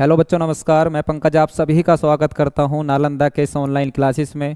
hello बच्चों नमस्कार मैं पंकज आप सभी का स्वागत करता हूं नालंदा के इस ऑनलाइन क्लासेस में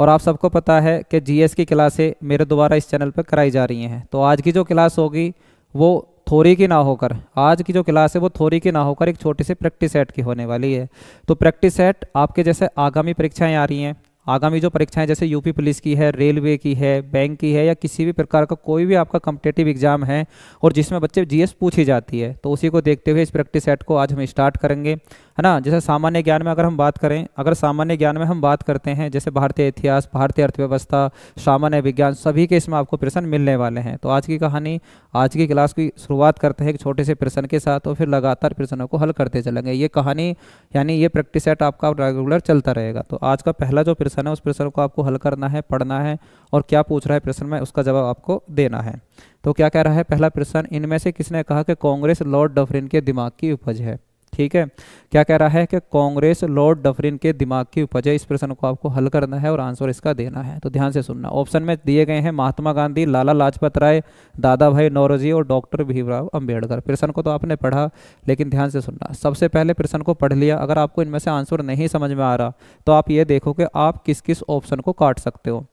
और आप सबको पता है कि जीएस की क्लासें मेरे द्वारा इस चैनल पर कराई जा रही हैं तो आज की जो क्लास होगी वो थोरी की ना होकर आज की जो क्लास है वो थोरी की ना होकर एक छोटे से प्रैक्टिस सेट की होने वाली है तो प्रैक्टिस सेट आपके जैसे आगामी परीक्षाएं आ रही हैं आगामी जो परीक्षाएं जैसे यूपी पुलिस की है रेलवे की है बैंक की है या किसी भी प्रकार का कोई भी आपका कम्पिटेटिव एग्जाम है और जिसमें बच्चे जीएस पूछी जाती है तो उसी को देखते हुए इस प्रैक्टिस सेट को आज हम स्टार्ट करेंगे है ना जैसे सामान्य ज्ञान में अगर हम बात करें अगर सामान्य ज्ञान में हम बात करते हैं जैसे भारतीय इतिहास भारतीय अर्थव्यवस्था सामान्य विज्ञान सभी के इसमें आपको प्रश्न मिलने वाले हैं तो आज की कहानी आज की क्लास की शुरुआत करते हैं एक छोटे से प्रश्न के साथ और फिर लगातार प्रश्नों को हल करते चलेंगे ये कहानी यानी ये प्रैक्टिस सेट आपका रेगुलर चलता रहेगा तो आज का पहला जो प्रश्न है उस प्रश्न को आपको हल करना है पढ़ना है और क्या पूछ रहा है प्रश्न में उसका जवाब आपको देना है तो क्या कह रहा है पहला प्रश्न इनमें से किसने कहा कि कांग्रेस लॉर्ड डफरिन के दिमाग की उपज है ठीक है क्या कह रहा है कि कांग्रेस लॉर्ड डफरिन के दिमाग की उपज है इस प्रश्न को आपको हल करना है और आंसर इसका देना है तो ध्यान से सुनना ऑप्शन में दिए गए हैं महात्मा गांधी लाला लाजपत राय दादा भाई नौरोजी और डॉक्टर भीमराव अंबेडकर प्रश्न को तो आपने पढ़ा लेकिन ध्यान से सुनना सबसे पहले प्रश्न को पढ़ लिया अगर आपको इनमें से आंसर नहीं समझ में आ रहा तो आप ये देखो कि आप किस किस ऑप्शन को काट सकते हो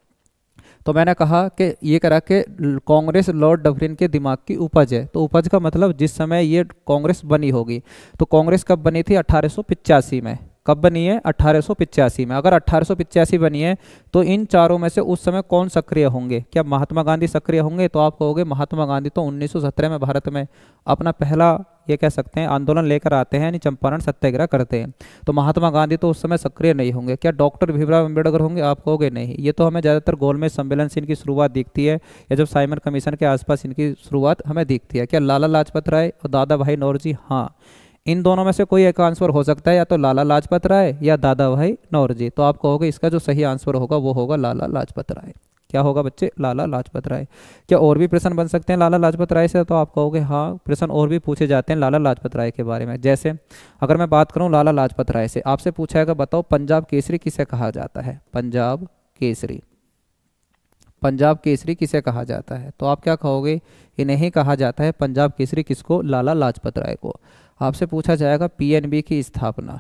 तो मैंने कहा कि ये करा कि कांग्रेस लॉर्ड डफरिन के दिमाग की उपज है तो उपज का मतलब जिस समय ये कांग्रेस बनी होगी तो कांग्रेस कब बनी थी अट्ठारह में कब बनी है अट्ठारह में अगर अट्ठारह बनी है तो इन चारों में से उस समय कौन सक्रिय होंगे क्या महात्मा गांधी सक्रिय होंगे तो आप कहोगे महात्मा गांधी तो 1917 में भारत में अपना पहला ये कह सकते हैं आंदोलन लेकर आते हैं यानी चंपारण सत्याग्रह करते हैं तो महात्मा गांधी तो उस समय सक्रिय नहीं होंगे क्या डॉक्टर भीमराव अम्बेडकर होंगे आप कहोगे नहीं ये तो हमें ज़्यादातर गोलमेज सम्मेलन से इनकी शुरुआत दिखती है या जब साइमन कमीशन के आसपास इनकी शुरुआत हमें दिखती है क्या लाला लाजपत राय और दादा भाई नौरजी हाँ इन दोनों में से कोई एक आंसर हो सकता है या तो लाला लाजपत राय या दादा भाई नौरजी तो आप कहोगे इसका जो सही आंसर होगा वो होगा लाला लाजपत राय क्या होगा बच्चे लाला लाजपत राय क्या और भी प्रश्न बन सकते हैं लाला लाजपत राय से तो आप कहोगे हाँ प्रश्न और भी पूछे जाते हैं लाला लाजपत राय के बारे में जैसे अगर मैं बात करूँ लाला लाजपत राय से आपसे पूछा है बताओ पंजाब केसरी किसे कहा जाता है पंजाब केसरी पंजाब केसरी किसे कहा जाता है तो आप क्या कहोगे इन्हें कहा जाता है पंजाब केसरी किसको लाला लाजपत राय को आपसे पूछा जाएगा पीएनबी की स्थापना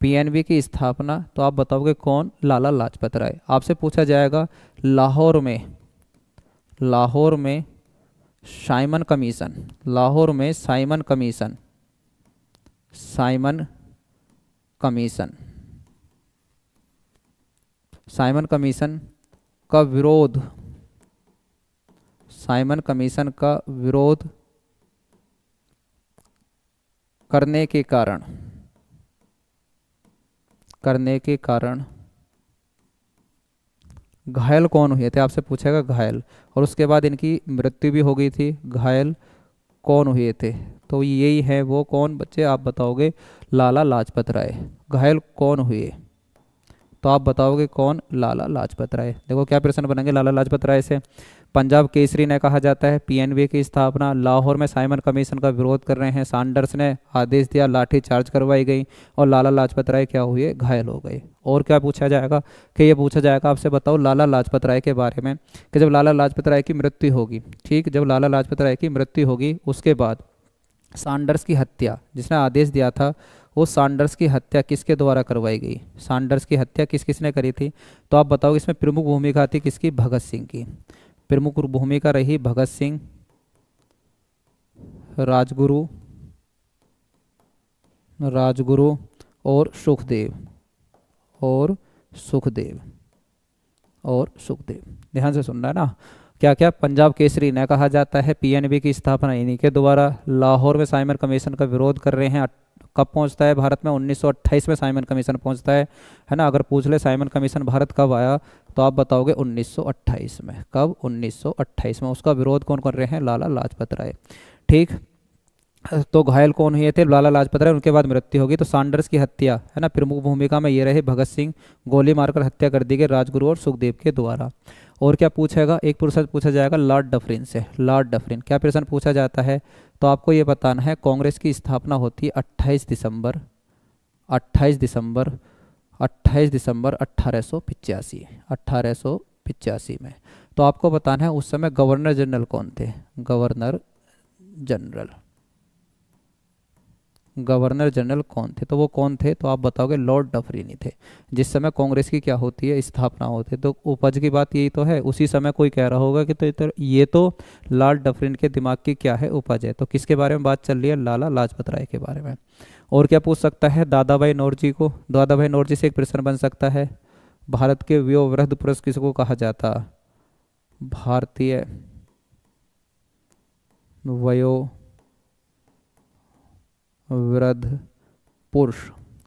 पीएनबी की स्थापना तो आप बताओगे कौन लाला लाजपत राय आपसे पूछा जाएगा लाहौर में लाहौर में साइमन कमीशन लाहौर में Simon commission Simon commission Simon commission का विरोध साइमन कमीशन का विरोध करने के कारण करने के कारण घायल कौन हुए थे आपसे पूछेगा घायल और उसके बाद इनकी मृत्यु भी हो गई थी घायल कौन हुए थे तो यही है वो कौन बच्चे आप बताओगे लाला लाजपत राय घायल कौन हुए तो आप बताओगे कौन लाला लाजपत राय देखो क्या प्रश्न बनेंगे लाला लाजपत राय से पंजाब केसरी ने कहा जाता है पीएनबी की स्थापना लाहौर में साइमन कमीशन का विरोध कर रहे हैं सांडर्स ने आदेश दिया लाठी चार्ज करवाई गई और लाला लाजपत राय क्या हुए घायल हो गए और क्या पूछा जाएगा कि ये पूछा जाएगा आपसे बताओ लाला लाजपत राय के बारे में कि जब लाला लाजपत राय की मृत्यु होगी ठीक जब लाला लाजपत राय की मृत्यु होगी उसके बाद सांडर्स की हत्या जिसने आदेश दिया था वो सांडर्स की हत्या किसके द्वारा करवाई गई सांडर्स की हत्या किस किसने करी थी तो आप बताओ इसमें प्रमुख भूमिका थी किसकी भगत सिंह की प्रमुख भूमिका रही भगत सिंह राजगुरु राजगुरु और सुखदेव और सुखदेव और सुखदेव ध्यान से सुनना है ना क्या क्या पंजाब केसरी ने कहा जाता है पीएनबी की स्थापना इन्हीं के द्वारा लाहौर में साइमन कमीशन का विरोध कर रहे हैं कब पहुंचता है भारत में 1928 में साइमन कमीशन पहुंचता है है ना अगर पूछ ले साइमन कमीशन भारत कब आया तो आप बताओगे 1928 में कब 1928 में उसका विरोध कौन कर रहे हैं लाला लाजपत राय ठीक तो घायल कौन हुए थे लाला लाजपत राय उनके बाद मृत्यु होगी तो सांडर्स की हत्या है ना प्रमुख भूमिका में ये रहे भगत सिंह गोली मारकर हत्या कर दी गई राजगुरु और सुखदेव के द्वारा और क्या पूछेगा एक प्रश्न पूछा जाएगा लॉर्ड डफरिन से लॉर्ड डफरिन क्या प्रश्न पूछा जाता है तो आपको ये बताना है कांग्रेस की स्थापना होती है अट्ठाईस दिसंबर अट्ठाईस दिसंबर अट्ठाईस दिसंबर अट्ठारह सौ में तो आपको बताना है उस समय गवर्नर जनरल कौन थे गवर्नर जनरल गवर्नर जनरल कौन थे तो वो कौन थे तो आप बताओगे लॉर्ड डफरीनी थे जिस समय कांग्रेस की क्या होती है स्थापना होती है तो उपज की बात यही तो है उसी समय कोई कह रहा होगा कि तो ये तो लॉर्ड डफरीन के दिमाग की क्या है उपज है तो किसके बारे में बात चल रही है लाला लाजपत राय के बारे में और क्या पूछ सकता है दादा भाई नौरजी को दादा भाई नौरजी से एक प्रश्न बन सकता है भारत के व्यो वृद्ध पुरुष किसको कहा जाता भारतीय वयो वृद्ध पुरुष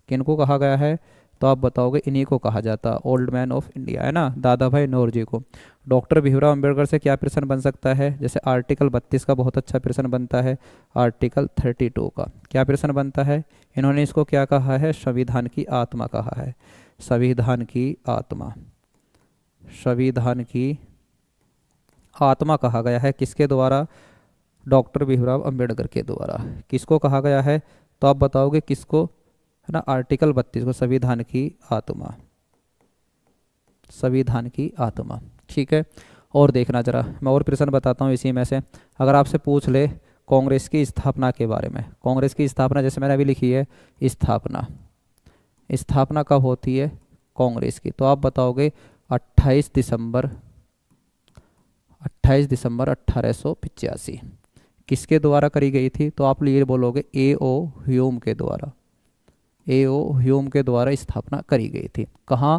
किनको कहा गया है तो आप बताओगे इन्हीं को कहा जाता ओल्ड मैन ऑफ इंडिया है ना दादा भाई जी को डॉक्टर भीमराव अम्बेडकर से क्या प्रश्न बन सकता है जैसे आर्टिकल 32 का बहुत अच्छा प्रश्न बनता है आर्टिकल 32 का क्या प्रश्न बनता है इन्होंने इसको क्या कहा है संविधान की आत्मा कहा है संविधान की आत्मा संविधान की आत्मा कहा गया है किसके द्वारा डॉक्टर भीमराव अम्बेडकर के द्वारा किसको कहा गया है तो आप बताओगे किसको है ना आर्टिकल बत्तीस को संविधान की आत्मा संविधान की आत्मा ठीक है और देखना जरा मैं और प्रश्न बताता हूँ इसी में से अगर आपसे पूछ ले कांग्रेस की स्थापना के बारे में कांग्रेस की स्थापना जैसे मैंने अभी लिखी है स्थापना स्थापना कब होती है कांग्रेस की तो आप बताओगे 28 दिसंबर 28 दिसंबर अट्ठारह किसके द्वारा करी गई थी तो आप ये बोलोगे ए ओ ह्यूम के द्वारा ए ओ ह्यूम के द्वारा स्थापना करी गई थी कहाँ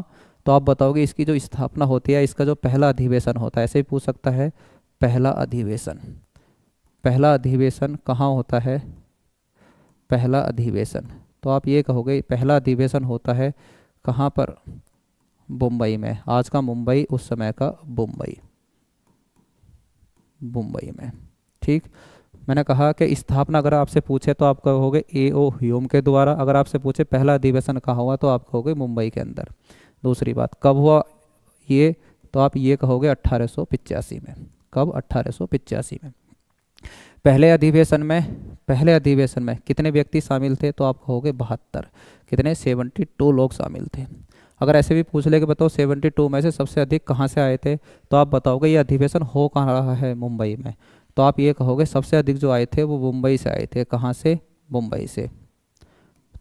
तो आप बताओगे इसकी जो स्थापना होती है इसका जो पहला अधिवेशन होता है ऐसे ही पूछ सकता है पहला अधिवेशन पहला अधिवेशन कहाँ होता है पहला अधिवेशन तो आप ये कहोगे पहला अधिवेशन होता है कहाँ पर मुंबई में आज का मुंबई उस समय का मुंबई मुंबई में ठीक मैंने कहा कि स्थापना अगर आपसे पूछे तो आप कहोगे ए ओ ह्यूम के द्वारा अगर आपसे पूछे पहला अधिवेशन कहाँ हुआ तो आप कहोगे मुंबई के अंदर दूसरी बात कब हुआ ये तो आप ये कहोगे अट्ठारह में कब अट्ठारह में पहले अधिवेशन में पहले अधिवेशन में कितने व्यक्ति शामिल थे तो आप कहोगे बहत्तर कितने 72 लोग शामिल थे अगर ऐसे भी पूछ ले कि बताओ 72 में से सबसे अधिक कहाँ से आए थे तो आप बताओगे ये अधिवेशन हो कहाँ रहा है मुंबई में तो आप ये कहोगे सबसे अधिक जो आए थे वो मुंबई से आए थे कहाँ से मुंबई से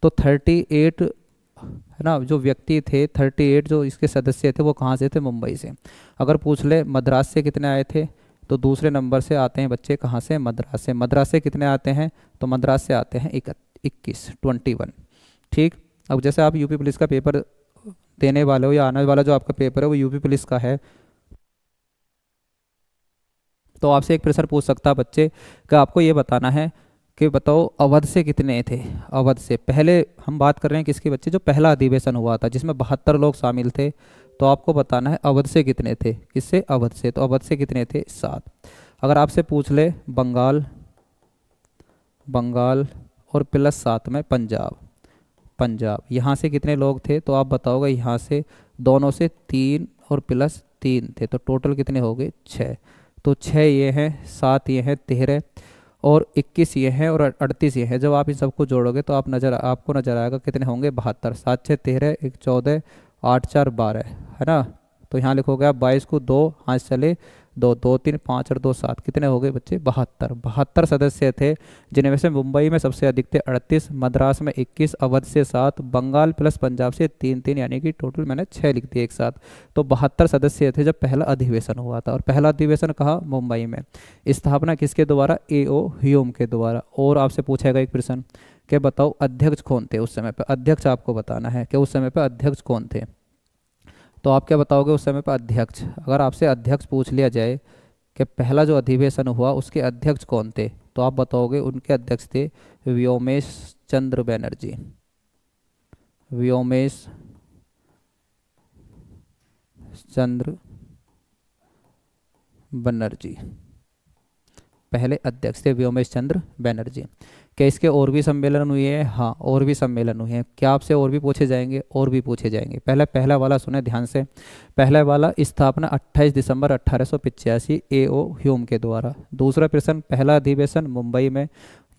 तो 38 है ना जो व्यक्ति थे 38 जो इसके सदस्य थे वो कहाँ से थे मुंबई से अगर पूछ ले मद्रास से कितने आए थे तो दूसरे नंबर से आते हैं बच्चे कहाँ से मद्रास से मद्रास से कितने आते हैं तो मद्रास से आते हैं इक्कीस ट्वेंटी वन ठीक अब जैसे आप यूपी पुलिस का पेपर देने वाले हो या आने वाला जो आपका पेपर है वो यूपी पुलिस का है तो आपसे एक प्रश्न पूछ सकता है बच्चे का आपको ये बताना है कि बताओ अवध से कितने थे अवध से पहले हम बात कर रहे हैं किसके बच्चे जो पहला अधिवेशन हुआ था जिसमें बहत्तर लोग शामिल थे तो आपको बताना है अवध से कितने थे किससे अवध से तो अवध से कितने थे सात अगर आपसे पूछ ले बंगाल बंगाल और प्लस सात में पंजाब पंजाब यहाँ से कितने लोग थे तो आप बताओगे यहाँ से दोनों से तीन और प्लस तीन थे तो टोटल कितने हो गए छः तो छः ये हैं सात ये हैं तेरह और इक्कीस ये हैं और अड़तीस ये हैं जब आप इन सबको जोड़ोगे तो आप नज़र आपको नज़र आएगा कितने होंगे बहत्तर सात छः तेरह एक चौदह आठ चार बारह है ना तो यहाँ लिखोगे आप बाईस को दो हाथ चले दो दो तीन पाँच और दो सात कितने हो गए बच्चे बहत्तर बहत्तर सदस्य थे जिनमें से मुंबई में सबसे अधिक थे अड़तीस मद्रास में इक्कीस अवध से सात बंगाल प्लस पंजाब से तीन तीन यानी कि टोटल मैंने छः लिख दिए एक साथ तो बहत्तर सदस्य थे जब पहला अधिवेशन हुआ था और पहला अधिवेशन कहा मुंबई में स्थापना किसके द्वारा ए ओ ह्यूम के द्वारा और आपसे पूछेगा एक प्रश्न के बताओ अध्यक्ष कौन थे उस समय पर अध्यक्ष आपको बताना है कि उस समय पर अध्यक्ष कौन थे तो आप क्या बताओगे उस समय पर अध्यक्ष अगर आपसे अध्यक्ष पूछ लिया जाए कि पहला जो अधिवेशन हुआ उसके अध्यक्ष कौन थे तो आप बताओगे उनके अध्यक्ष थे व्योमेश चंद्र बैनर्जी व्योमेश चंद्र बनर्जी पहले अध्यक्ष थे व्योमेश चंद्र बैनर्जी क्या इसके और भी सम्मेलन हुए हैं हाँ और भी सम्मेलन हुए हैं क्या आपसे और भी पूछे जाएंगे और भी पूछे जाएंगे पहला पहला वाला सुने ध्यान से पहला वाला स्थापना 28 दिसंबर अट्ठारह ए ह्यूम के द्वारा दूसरा प्रश्न पहला अधिवेशन मुंबई में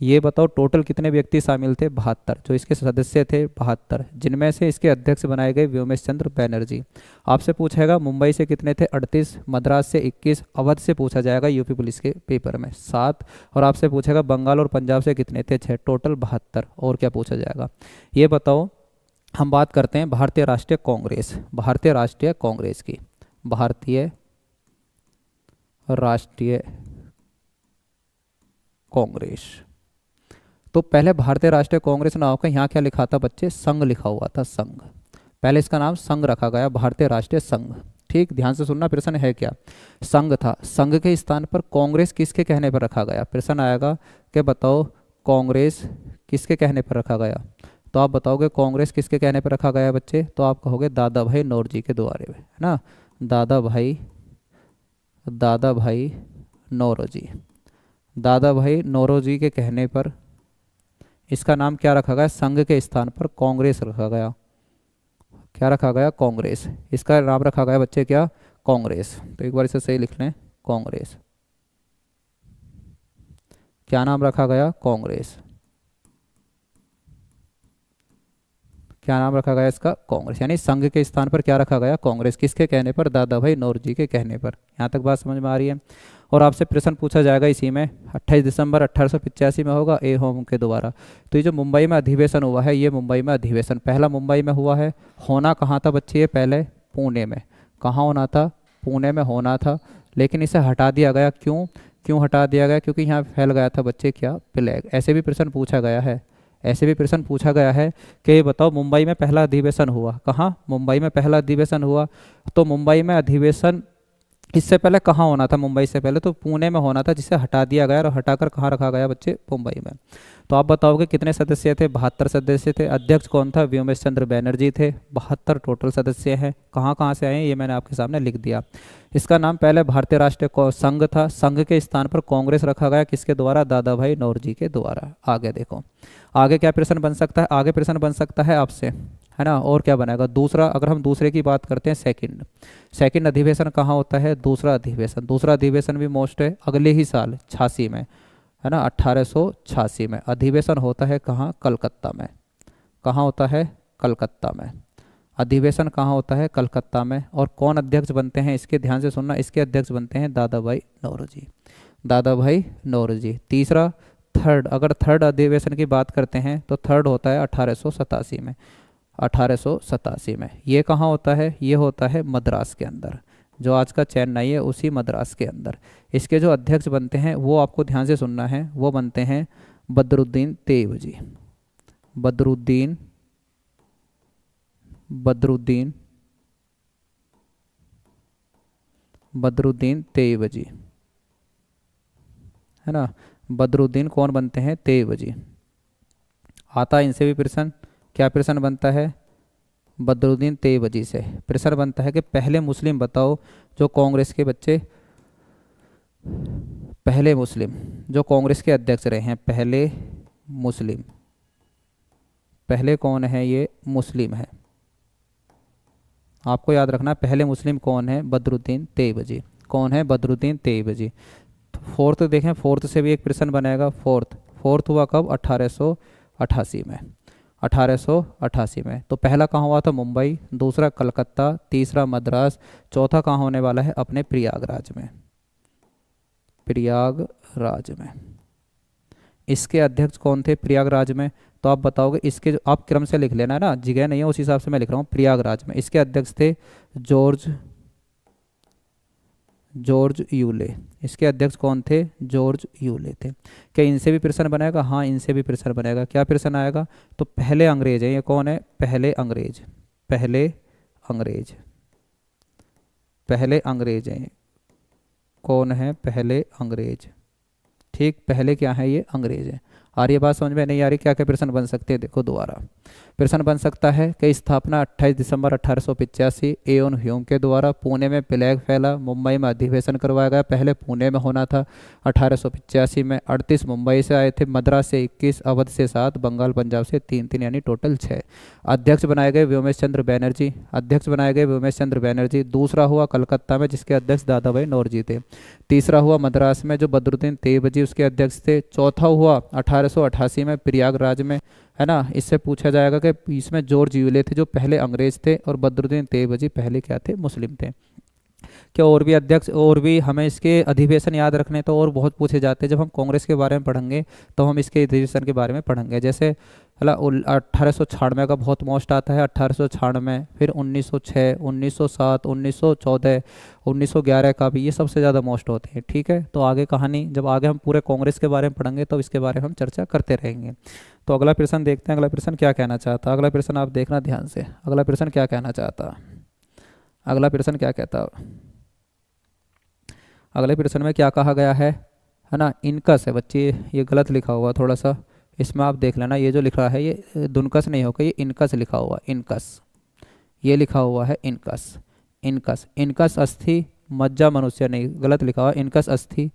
ये बताओ टोटल कितने व्यक्ति शामिल थे बहत्तर जो इसके सदस्य थे बहत्तर जिनमें से इसके अध्यक्ष बनाए गए व्योमेश चंद्र बैनर्जी आपसे पूछेगा मुंबई से कितने थे 38 मद्रास से 21 अवध से पूछा जाएगा यूपी पुलिस के पेपर में सात और आपसे पूछेगा बंगाल और पंजाब से कितने थे छः टोटल बहत्तर और क्या पूछा जाएगा ये बताओ हम बात करते हैं भारतीय राष्ट्रीय कांग्रेस भारतीय राष्ट्रीय कांग्रेस की भारतीय राष्ट्रीय कांग्रेस तो पहले भारतीय राष्ट्रीय कांग्रेस ना होकर यहाँ क्या लिखा था बच्चे संघ लिखा हुआ था संघ पहले इसका नाम संघ रखा गया भारतीय राष्ट्रीय संघ ठीक ध्यान से सुनना प्रश्न है क्या संघ था संघ के स्थान पर कांग्रेस किसके कहने पर रखा गया प्रश्न आएगा कि बताओ कांग्रेस किसके कहने पर रखा गया तो आप बताओगे कांग्रेस किसके कहने पर रखा गया बच्चे तो आप कहोगे दादा भाई नौरजी के द्वारे में है ना दादा भाई दादा भाई नौरोजी दादा भाई नौरोजी के कहने पर इसका नाम क्या रखा गया संघ के स्थान पर कांग्रेस रखा गया क्या रखा गया कांग्रेस इसका नाम रखा गया बच्चे क्या कांग्रेस तो एक बार इसे सही लिख लें कांग्रेस क्या नाम रखा गया कांग्रेस क्या नाम रखा गया इसका कांग्रेस यानी संघ के स्थान पर क्या रखा गया कांग्रेस किसके कहने पर दादा भाई नौरजी के कहने पर यहाँ तक बात समझ में आ रही है और आपसे प्रश्न पूछा जाएगा इसी में 28 दिसंबर अट्ठारह में होगा ए होम के द्वारा तो ये जो मुंबई में अधिवेशन हुआ है ये मुंबई में अधिवेशन पहला मुंबई में हुआ है होना कहाँ था बच्चे ये पहले पुणे में कहाँ होना था पुणे में होना था लेकिन इसे हटा दिया गया क्यों क्यों हटा दिया गया क्योंकि यहाँ फैल गया था बच्चे क्या प्लेग ऐसे भी प्रश्न पूछा गया है ऐसे भी प्रश्न पूछा गया है कि बताओ मुंबई में पहला अधिवेशन हुआ कहाँ मुंबई में पहला अधिवेशन हुआ तो मुंबई में अधिवेशन इससे पहले कहाँ होना था मुंबई से पहले तो पुणे में होना था जिसे हटा दिया गया और हटाकर कहाँ रखा गया बच्चे मुंबई में तो आप बताओगे कितने सदस्य थे बहत्तर सदस्य थे अध्यक्ष कौन था व्योमेश चंद्र बैनर्जी थे बहत्तर टोटल सदस्य हैं कहाँ कहाँ से आए ये मैंने आपके सामने लिख दिया इसका नाम पहले भारतीय राष्ट्रीय संघ था संघ के स्थान पर कांग्रेस रखा गया किसके द्वारा दादा भाई नौरजी के द्वारा आगे देखो आगे क्या प्रश्न बन सकता है आगे प्रश्न बन सकता है आपसे है ना और क्या बनेगा दूसरा अगर हम दूसरे की बात करते हैं सेकंड सेकंड अधिवेशन कहाँ होता है दूसरा अधिवेशन दूसरा अधिवेशन भी मोस्ट है अगले ही साल छासी में है ना अट्ठारह में अधिवेशन होता है कहाँ कलकत्ता में कहाँ होता है कलकत्ता में अधिवेशन कहाँ होता है कलकत्ता में और कौन अध्यक्ष बनते हैं इसके ध्यान से सुनना इसके अध्यक्ष बनते हैं दादा भाई जी दादा भाई जी तीसरा थर्ड अगर थर्ड अधिवेशन की बात करते हैं तो थर्ड होता है अठारह में अठारह में ये कहाँ होता है ये होता है मद्रास के अंदर जो आज का चेन्नई है उसी मद्रास के अंदर इसके जो अध्यक्ष बनते हैं वो आपको ध्यान से सुनना है वो बनते हैं बद्रुद्दीन तेब जी बद्रुद्दीन बद्रुद्दीन बद्रुद्दीन तेब जी है ना बद्रुद्दीन कौन बनते हैं तेईबजी आता इनसे भी प्रश्न क्या प्रश्न बनता है बदरुद्दीन तेईबजी से प्रश्न बनता है कि पहले मुस्लिम बताओ जो कांग्रेस के बच्चे पहले मुस्लिम जो कांग्रेस के अध्यक्ष रहे हैं पहले मुस्लिम पहले कौन है ये मुस्लिम है आपको याद रखना पहले मुस्लिम कौन है बदरुद्दीन तेईबजी कौन है बदरुद्दीन तेईबजी फोर्थ देखें फोर्थ से भी एक प्रश्न बनेगा फोर्थ फोर्थ हुआ कब अठारह में अठारह में तो पहला कहाँ हुआ था मुंबई दूसरा कलकत्ता तीसरा मद्रास चौथा कहाँ होने वाला है अपने प्रयागराज में प्रयागराज में इसके अध्यक्ष कौन थे प्रयागराज में तो आप बताओगे इसके जो आप क्रम से लिख लेना है ना जिगह नहीं है उस हिसाब से मैं लिख रहा हूँ प्रयागराज में इसके अध्यक्ष थे जॉर्ज जॉर्ज यूले इसके अध्यक्ष कौन थे जॉर्ज यूले थे क्या इनसे भी प्रश्न बनाएगा हाँ इनसे भी प्रश्न बनाएगा क्या प्रश्न आएगा तो पहले अंग्रेज है ये कौन है पहले अंग्रेज पहले अंग्रेज पहले अंग्रेज हैं कौन है पहले अंग्रेज ठीक पहले क्या है ये अंग्रेज है आ रही बात समझ में नहीं आ रही क्या क्या प्रश्न बन सकते हैं देखो दोबारा प्रश्न बन सकता है कि स्थापना 28 दिसंबर अठारह सौ पिचासी एन ह्यूम के द्वारा पुणे में प्लेग फैला मुंबई में अधिवेशन करवाया गया पहले पुणे में होना था अठारह में 38 मुंबई से आए थे मद्रास से 21 अवध से सात बंगाल पंजाब से तीन तीन यानी टोटल छः अध्यक्ष बनाए गए व्योमेश चंद्र बैनर्जी अध्यक्ष बनाए गए व्योमेश चंद्र बैनर्जी दूसरा हुआ कलकत्ता में जिसके अध्यक्ष दादा भाई नौरजी थे तीसरा हुआ मद्रास में जो बदरुद्दीन तेबजी उसके अध्यक्ष थे चौथा हुआ अठारह में प्रयागराज में है ना इससे पूछा जाएगा कि इसमें जॉर्ज यूले थे जो पहले अंग्रेज थे और बद्रुद्दीन तेबजी पहले क्या थे मुस्लिम थे क्या और भी अध्यक्ष और भी हमें इसके अधिवेशन याद रखने तो और बहुत पूछे जाते हैं जब हम कांग्रेस के बारे में पढ़ेंगे तो हम इसके अधिवेशन के बारे में पढ़ेंगे जैसे है ना अट्ठारह का बहुत मोस्ट आता है अट्ठारह फिर 1906 1907 1914 1911 का भी ये सबसे ज़्यादा मोस्ट होते हैं ठीक है तो आगे कहानी जब आगे हम पूरे कांग्रेस के बारे में पढ़ेंगे तो इसके बारे में हम चर्चा करते रहेंगे तो अगला प्रश्न देखते हैं अगला प्रश्न क्या कहना चाहता अगला प्रश्न आप देखना ध्यान से अगला प्रश्न क्या कहना चाहता अगला प्रश्न क्या कहता अगले प्रश्न में क्या कहा गया है है ना इनका से बच्चे ये गलत लिखा हुआ थोड़ा सा इसमें आप देख लेना ये जो लिखा है ये दुनकस नहीं होगा ये इनकस लिखा हुआ इनकस ये लिखा हुआ है इनकस इनकस इनकस अस्थि मज्जा मनुष्य नहीं गलत लिखा हुआ इनकस अस्थि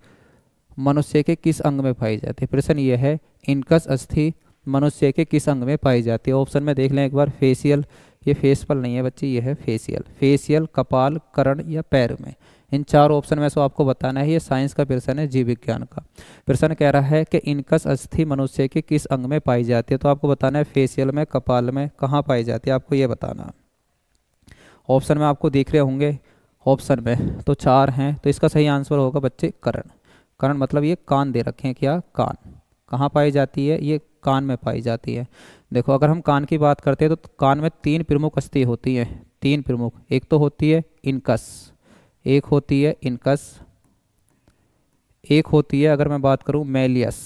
मनुष्य के किस अंग में पाई जाती है प्रश्न ये है इनकस अस्थि मनुष्य के किस अंग में पाई जाती है ऑप्शन में देख लें एक बार फेसियल ये फेस पर नहीं है बच्चे ये है फेसियल फेसियल कपाल करण या पैर में इन चार ऑप्शन में से आपको बताना है ये साइंस का प्रश्न है जीव विज्ञान का प्रश्न कह रहा है कि इनकस अस्थि मनुष्य के किस अंग में पाई जाती है तो आपको बताना है फेशियल में कपाल में कहाँ पाई जाती है आपको ये बताना ऑप्शन में आपको देख रहे होंगे ऑप्शन में तो चार हैं तो इसका सही आंसर होगा बच्चे करण करण मतलब ये कान दे रखे हैं क्या कान कहाँ पाई जाती है ये कान में पाई जाती है देखो अगर हम कान की बात करते हैं तो कान में तीन प्रमुख अस्थि होती हैं तीन प्रमुख एक तो होती है इनकस एक होती है इनकस एक होती है अगर मैं बात करूं मेलियस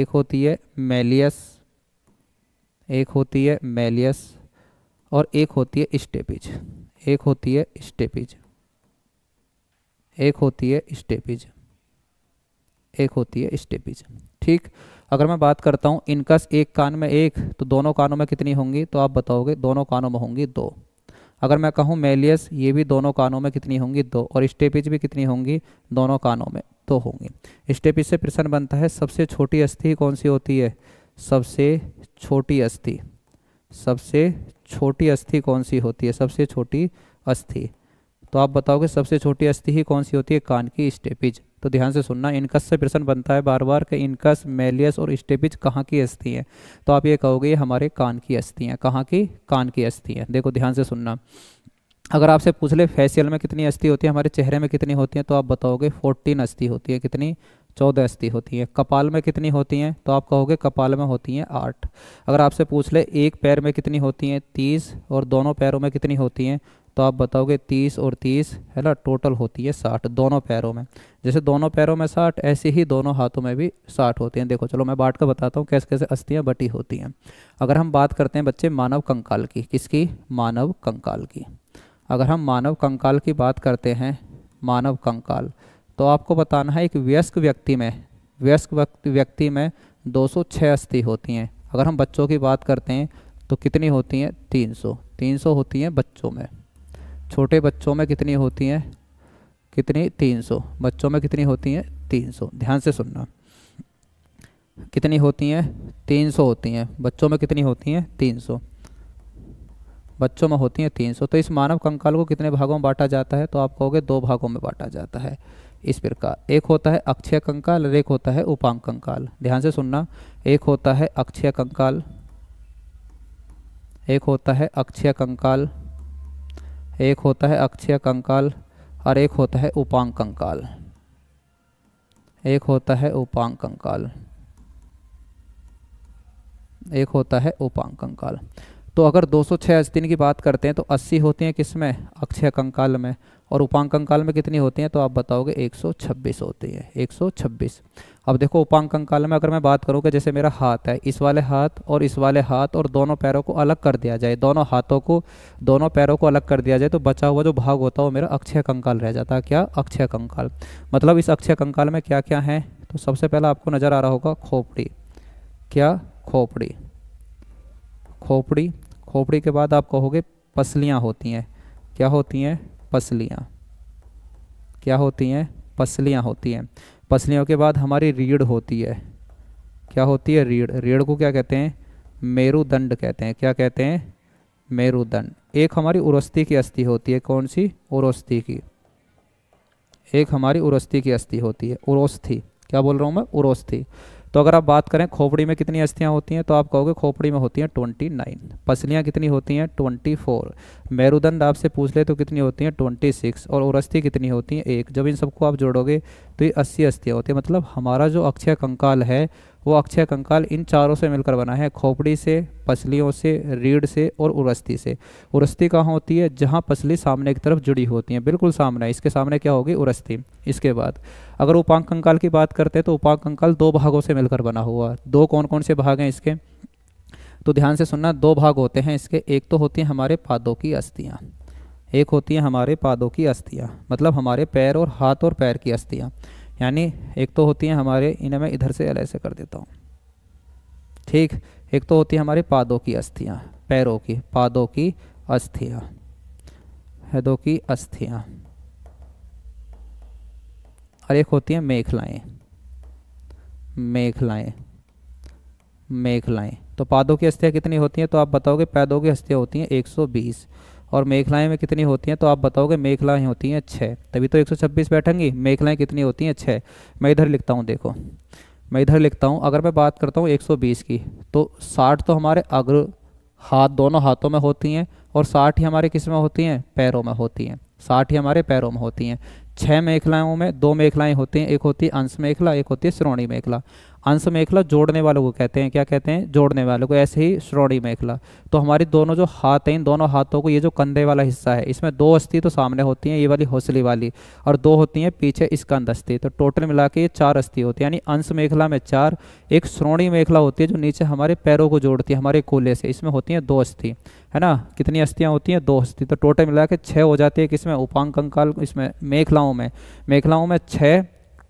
एक होती है मेलियस एक होती है मेलियस और एक होती है स्टेपिज एक होती है स्टेपिज एक होती है स्टेपिज एक होती है स्टेपिज ठीक अगर मैं बात करता हूं इनकस एक कान में एक तो दोनों कानों में कितनी होंगी तो आप बताओगे दोनों कानों में होंगी दो अगर मैं कहूँ मेलियस ये भी दोनों कानों में कितनी होंगी दो और स्टेपिज भी कितनी होंगी दोनों कानों में दो तो होंगी स्टेपिज से प्रश्न बनता है सबसे छोटी अस्थि कौन सी होती है सबसे छोटी अस्थि सबसे छोटी अस्थि कौन सी होती है सबसे छोटी अस्थि तो आप बताओगे सबसे छोटी अस्थि ही कौन सी होती है कान की स्टेपिज तो ध्यान से सुनना इनकस से प्रश्न बनता है बार बार कि इनकस मेलियस और स्टेपिज कहाँ की अस्थि हैं तो आप ये कहोगे ये हमारे कान की अस्थि हैं कहाँ की कान की अस्थि हैं देखो ध्यान से सुनना अगर आपसे पूछ ले फेसियल में कितनी अस्थि होती है हमारे चेहरे में कितनी होती है तो आप बताओगे फोर्टीन अस्थि होती है कितनी चौदह अस्थि होती है कपाल में कितनी होती हैं तो आप कहोगे कपाल में होती हैं आठ अगर आपसे पूछ ले एक पैर में कितनी होती हैं तीस और दोनों पैरों में कितनी होती हैं तो आप बताओगे तीस और तीस है ना टोटल होती है साठ दोनों पैरों में जैसे दोनों पैरों में साठ ऐसे ही दोनों हाथों में भी साठ होती हैं देखो चलो मैं बांट कर बताता हूँ कैसे कैसे अस्थियाँ बटी होती हैं अगर हम बात करते हैं बच्चे मानव कंकाल की किसकी मानव कंकाल की अगर हम मानव कंकाल की बात करते हैं मानव कंकाल तो आपको बताना है एक वयस्क व्यक्ति में वयस्क व्यक्ति में छः अस्थि होती हैं अगर हम बच्चों की बात करते हैं तो कितनी होती हैं 300 300 होती हैं बच्चों में छोटे बच्चों में कितनी होती हैं कितनी 300 बच्चों में कितनी होती हैं 300 ध्यान से सुनना कितनी होती हैं 300 होती हैं बच्चों में कितनी होती हैं 300 बच्चों में होती हैं 300 तो इस मानव कंकाल को कितने भागों में बांटा जाता है तो आप कहोगे दो भागों में बांटा जाता है इस प्रकार एक होता है अक्षय कंकाल और एक होता है उपांग कंकाल ध्यान से सुनना एक होता है अक्षय कंकाल एक होता है अक्षय कंकाल एक होता है अक्षय कंकाल और एक होता है उपांग कंकाल एक होता है उपांग कंकाल एक होता है उपांग कंकाल तो अगर दो सौ की बात करते हैं तो 80 होती हैं किसमें में अक्षय कंकाल में और उपांकन काल में कितनी होती हैं तो आप बताओगे 126 होती हैं 126 अब देखो उपांकन काल में अगर मैं बात करूं कि जैसे मेरा हाथ है इस वाले हाथ और इस वाले हाथ और दोनों पैरों को अलग कर दिया जाए दोनों हाथों को दोनों पैरों को अलग कर दिया जाए तो बचा हुआ जो भाग होता है वो मेरा अक्षय कंकाल रह जाता है क्या अक्षय कंकाल मतलब इस अक्षय कंकाल में क्या क्या है तो सबसे पहला आपको नज़र आ रहा होगा खोपड़ी क्या खोपड़ी खोपड़ी खोपड़ी के बाद आप कहोगे पसलियाँ होती हैं क्या होती हैं पसलियाँ क्या होती हैं पसलियाँ होती हैं पसलियों के बाद हमारी रीढ़ होती है क्या होती है रीढ़ रीढ़ को क्या कहते हैं मेरुदंड कहते हैं क्या कहते हैं मेरुदंड एक हमारी उरस्ती की अस्थि होती है कौन सी उरस्ती की एक हमारी उरस्ती की अस्थि होती है उरोस्थी क्या बोल रहा हूँ मैं उरोस्थी तो अगर आप बात करें खोपड़ी में कितनी अस्थियाँ होती हैं तो आप कहोगे खोपड़ी में होती हैं ट्वेंटी नाइन पसलियाँ कितनी होती हैं ट्वेंटी फोर मेरुदंड आपसे पूछ ले तो कितनी होती हैं ट्वेंटी सिक्स और उरस्थी कितनी होती हैं एक जब इन सबको आप जोड़ोगे तो ये अस्सी अस्थियाँ होती हैं मतलब हमारा जो अक्षय कंकाल है वो अक्षय कंकाल इन चारों से मिलकर बना है खोपड़ी से पसलियों से रीढ़ से और उरस्ती से उरस्ती कहाँ होती है जहाँ पसली सामने की तरफ जुड़ी होती है बिल्कुल सामने इसके सामने क्या होगी उरस्ती इसके बाद अगर उपांग कंकाल की बात करते हैं तो उपांग कंकाल दो भागों से मिलकर बना हुआ दो कौन कौन से भाग हैं इसके तो ध्यान से सुनना दो भाग होते हैं इसके एक तो होती है हमारे पादों की अस्थियाँ एक होती है हमारे पादों की अस्थियाँ मतलब हमारे पैर और हाथ और पैर की अस्थियाँ यानी एक तो होती है हमारे इन्हें मैं इधर से अल ऐसे कर देता हूँ ठीक एक तो होती है हमारे पादों की अस्थियाँ पैरों की पादों की अस्थियाँ हदों की अस्थियाँ और एक होती है मेखलाएँ मेखलाएँ मेखलाएँ तो पादों की अस्थियाँ कितनी होती हैं तो आप बताओगे पैदों की अस्थियाँ होती हैं 120 और मेखलाएं में कितनी होती हैं तो आप बताओगे मेखलाएं होती हैं छः तभी तो 126 बैठेंगी मेखलाएं कितनी होती हैं छः मैं इधर लिखता हूँ देखो मैं इधर लिखता हूँ अगर मैं बात करता हूँ 120 की तो 60 तो हमारे अग्र हाथ दोनों हाथों में होती हैं और 60 ही हमारे किस में होती हैं पैरों में होती हैं साठ ही हमारे पैरों में होती हैं छः मेखलाओं में दो मेखलाएँ होती हैं एक होती है अंश मेखला एक होती है श्रोणी मेखला अंश मेखला जोड़ने वालों को कहते हैं क्या कहते हैं जोड़ने वालों को ऐसे ही श्रोणी मेखला तो हमारी दोनों जो हाथ हैं इन दोनों हाथों को ये जो कंधे वाला हिस्सा है इसमें दो अस्थि तो सामने होती हैं ये वाली हौसली वाली और दो होती हैं पीछे स्कंद अस्थि तो टोटल मिला के ये चार अस्थि होती है यानी अंश मेखला में चार एक श्रोणी मेखला होती है जो नीचे हमारे पैरों को जोड़ती है हमारे कोले से इसमें होती हैं दो अस्थि है ना कितनी अस्थियाँ होती हैं दो अस्थि तो टोटल मिला के छः हो जाती है किसमें उपांग कंकाल इसमें मेखलाओं में मेखलाओं में छः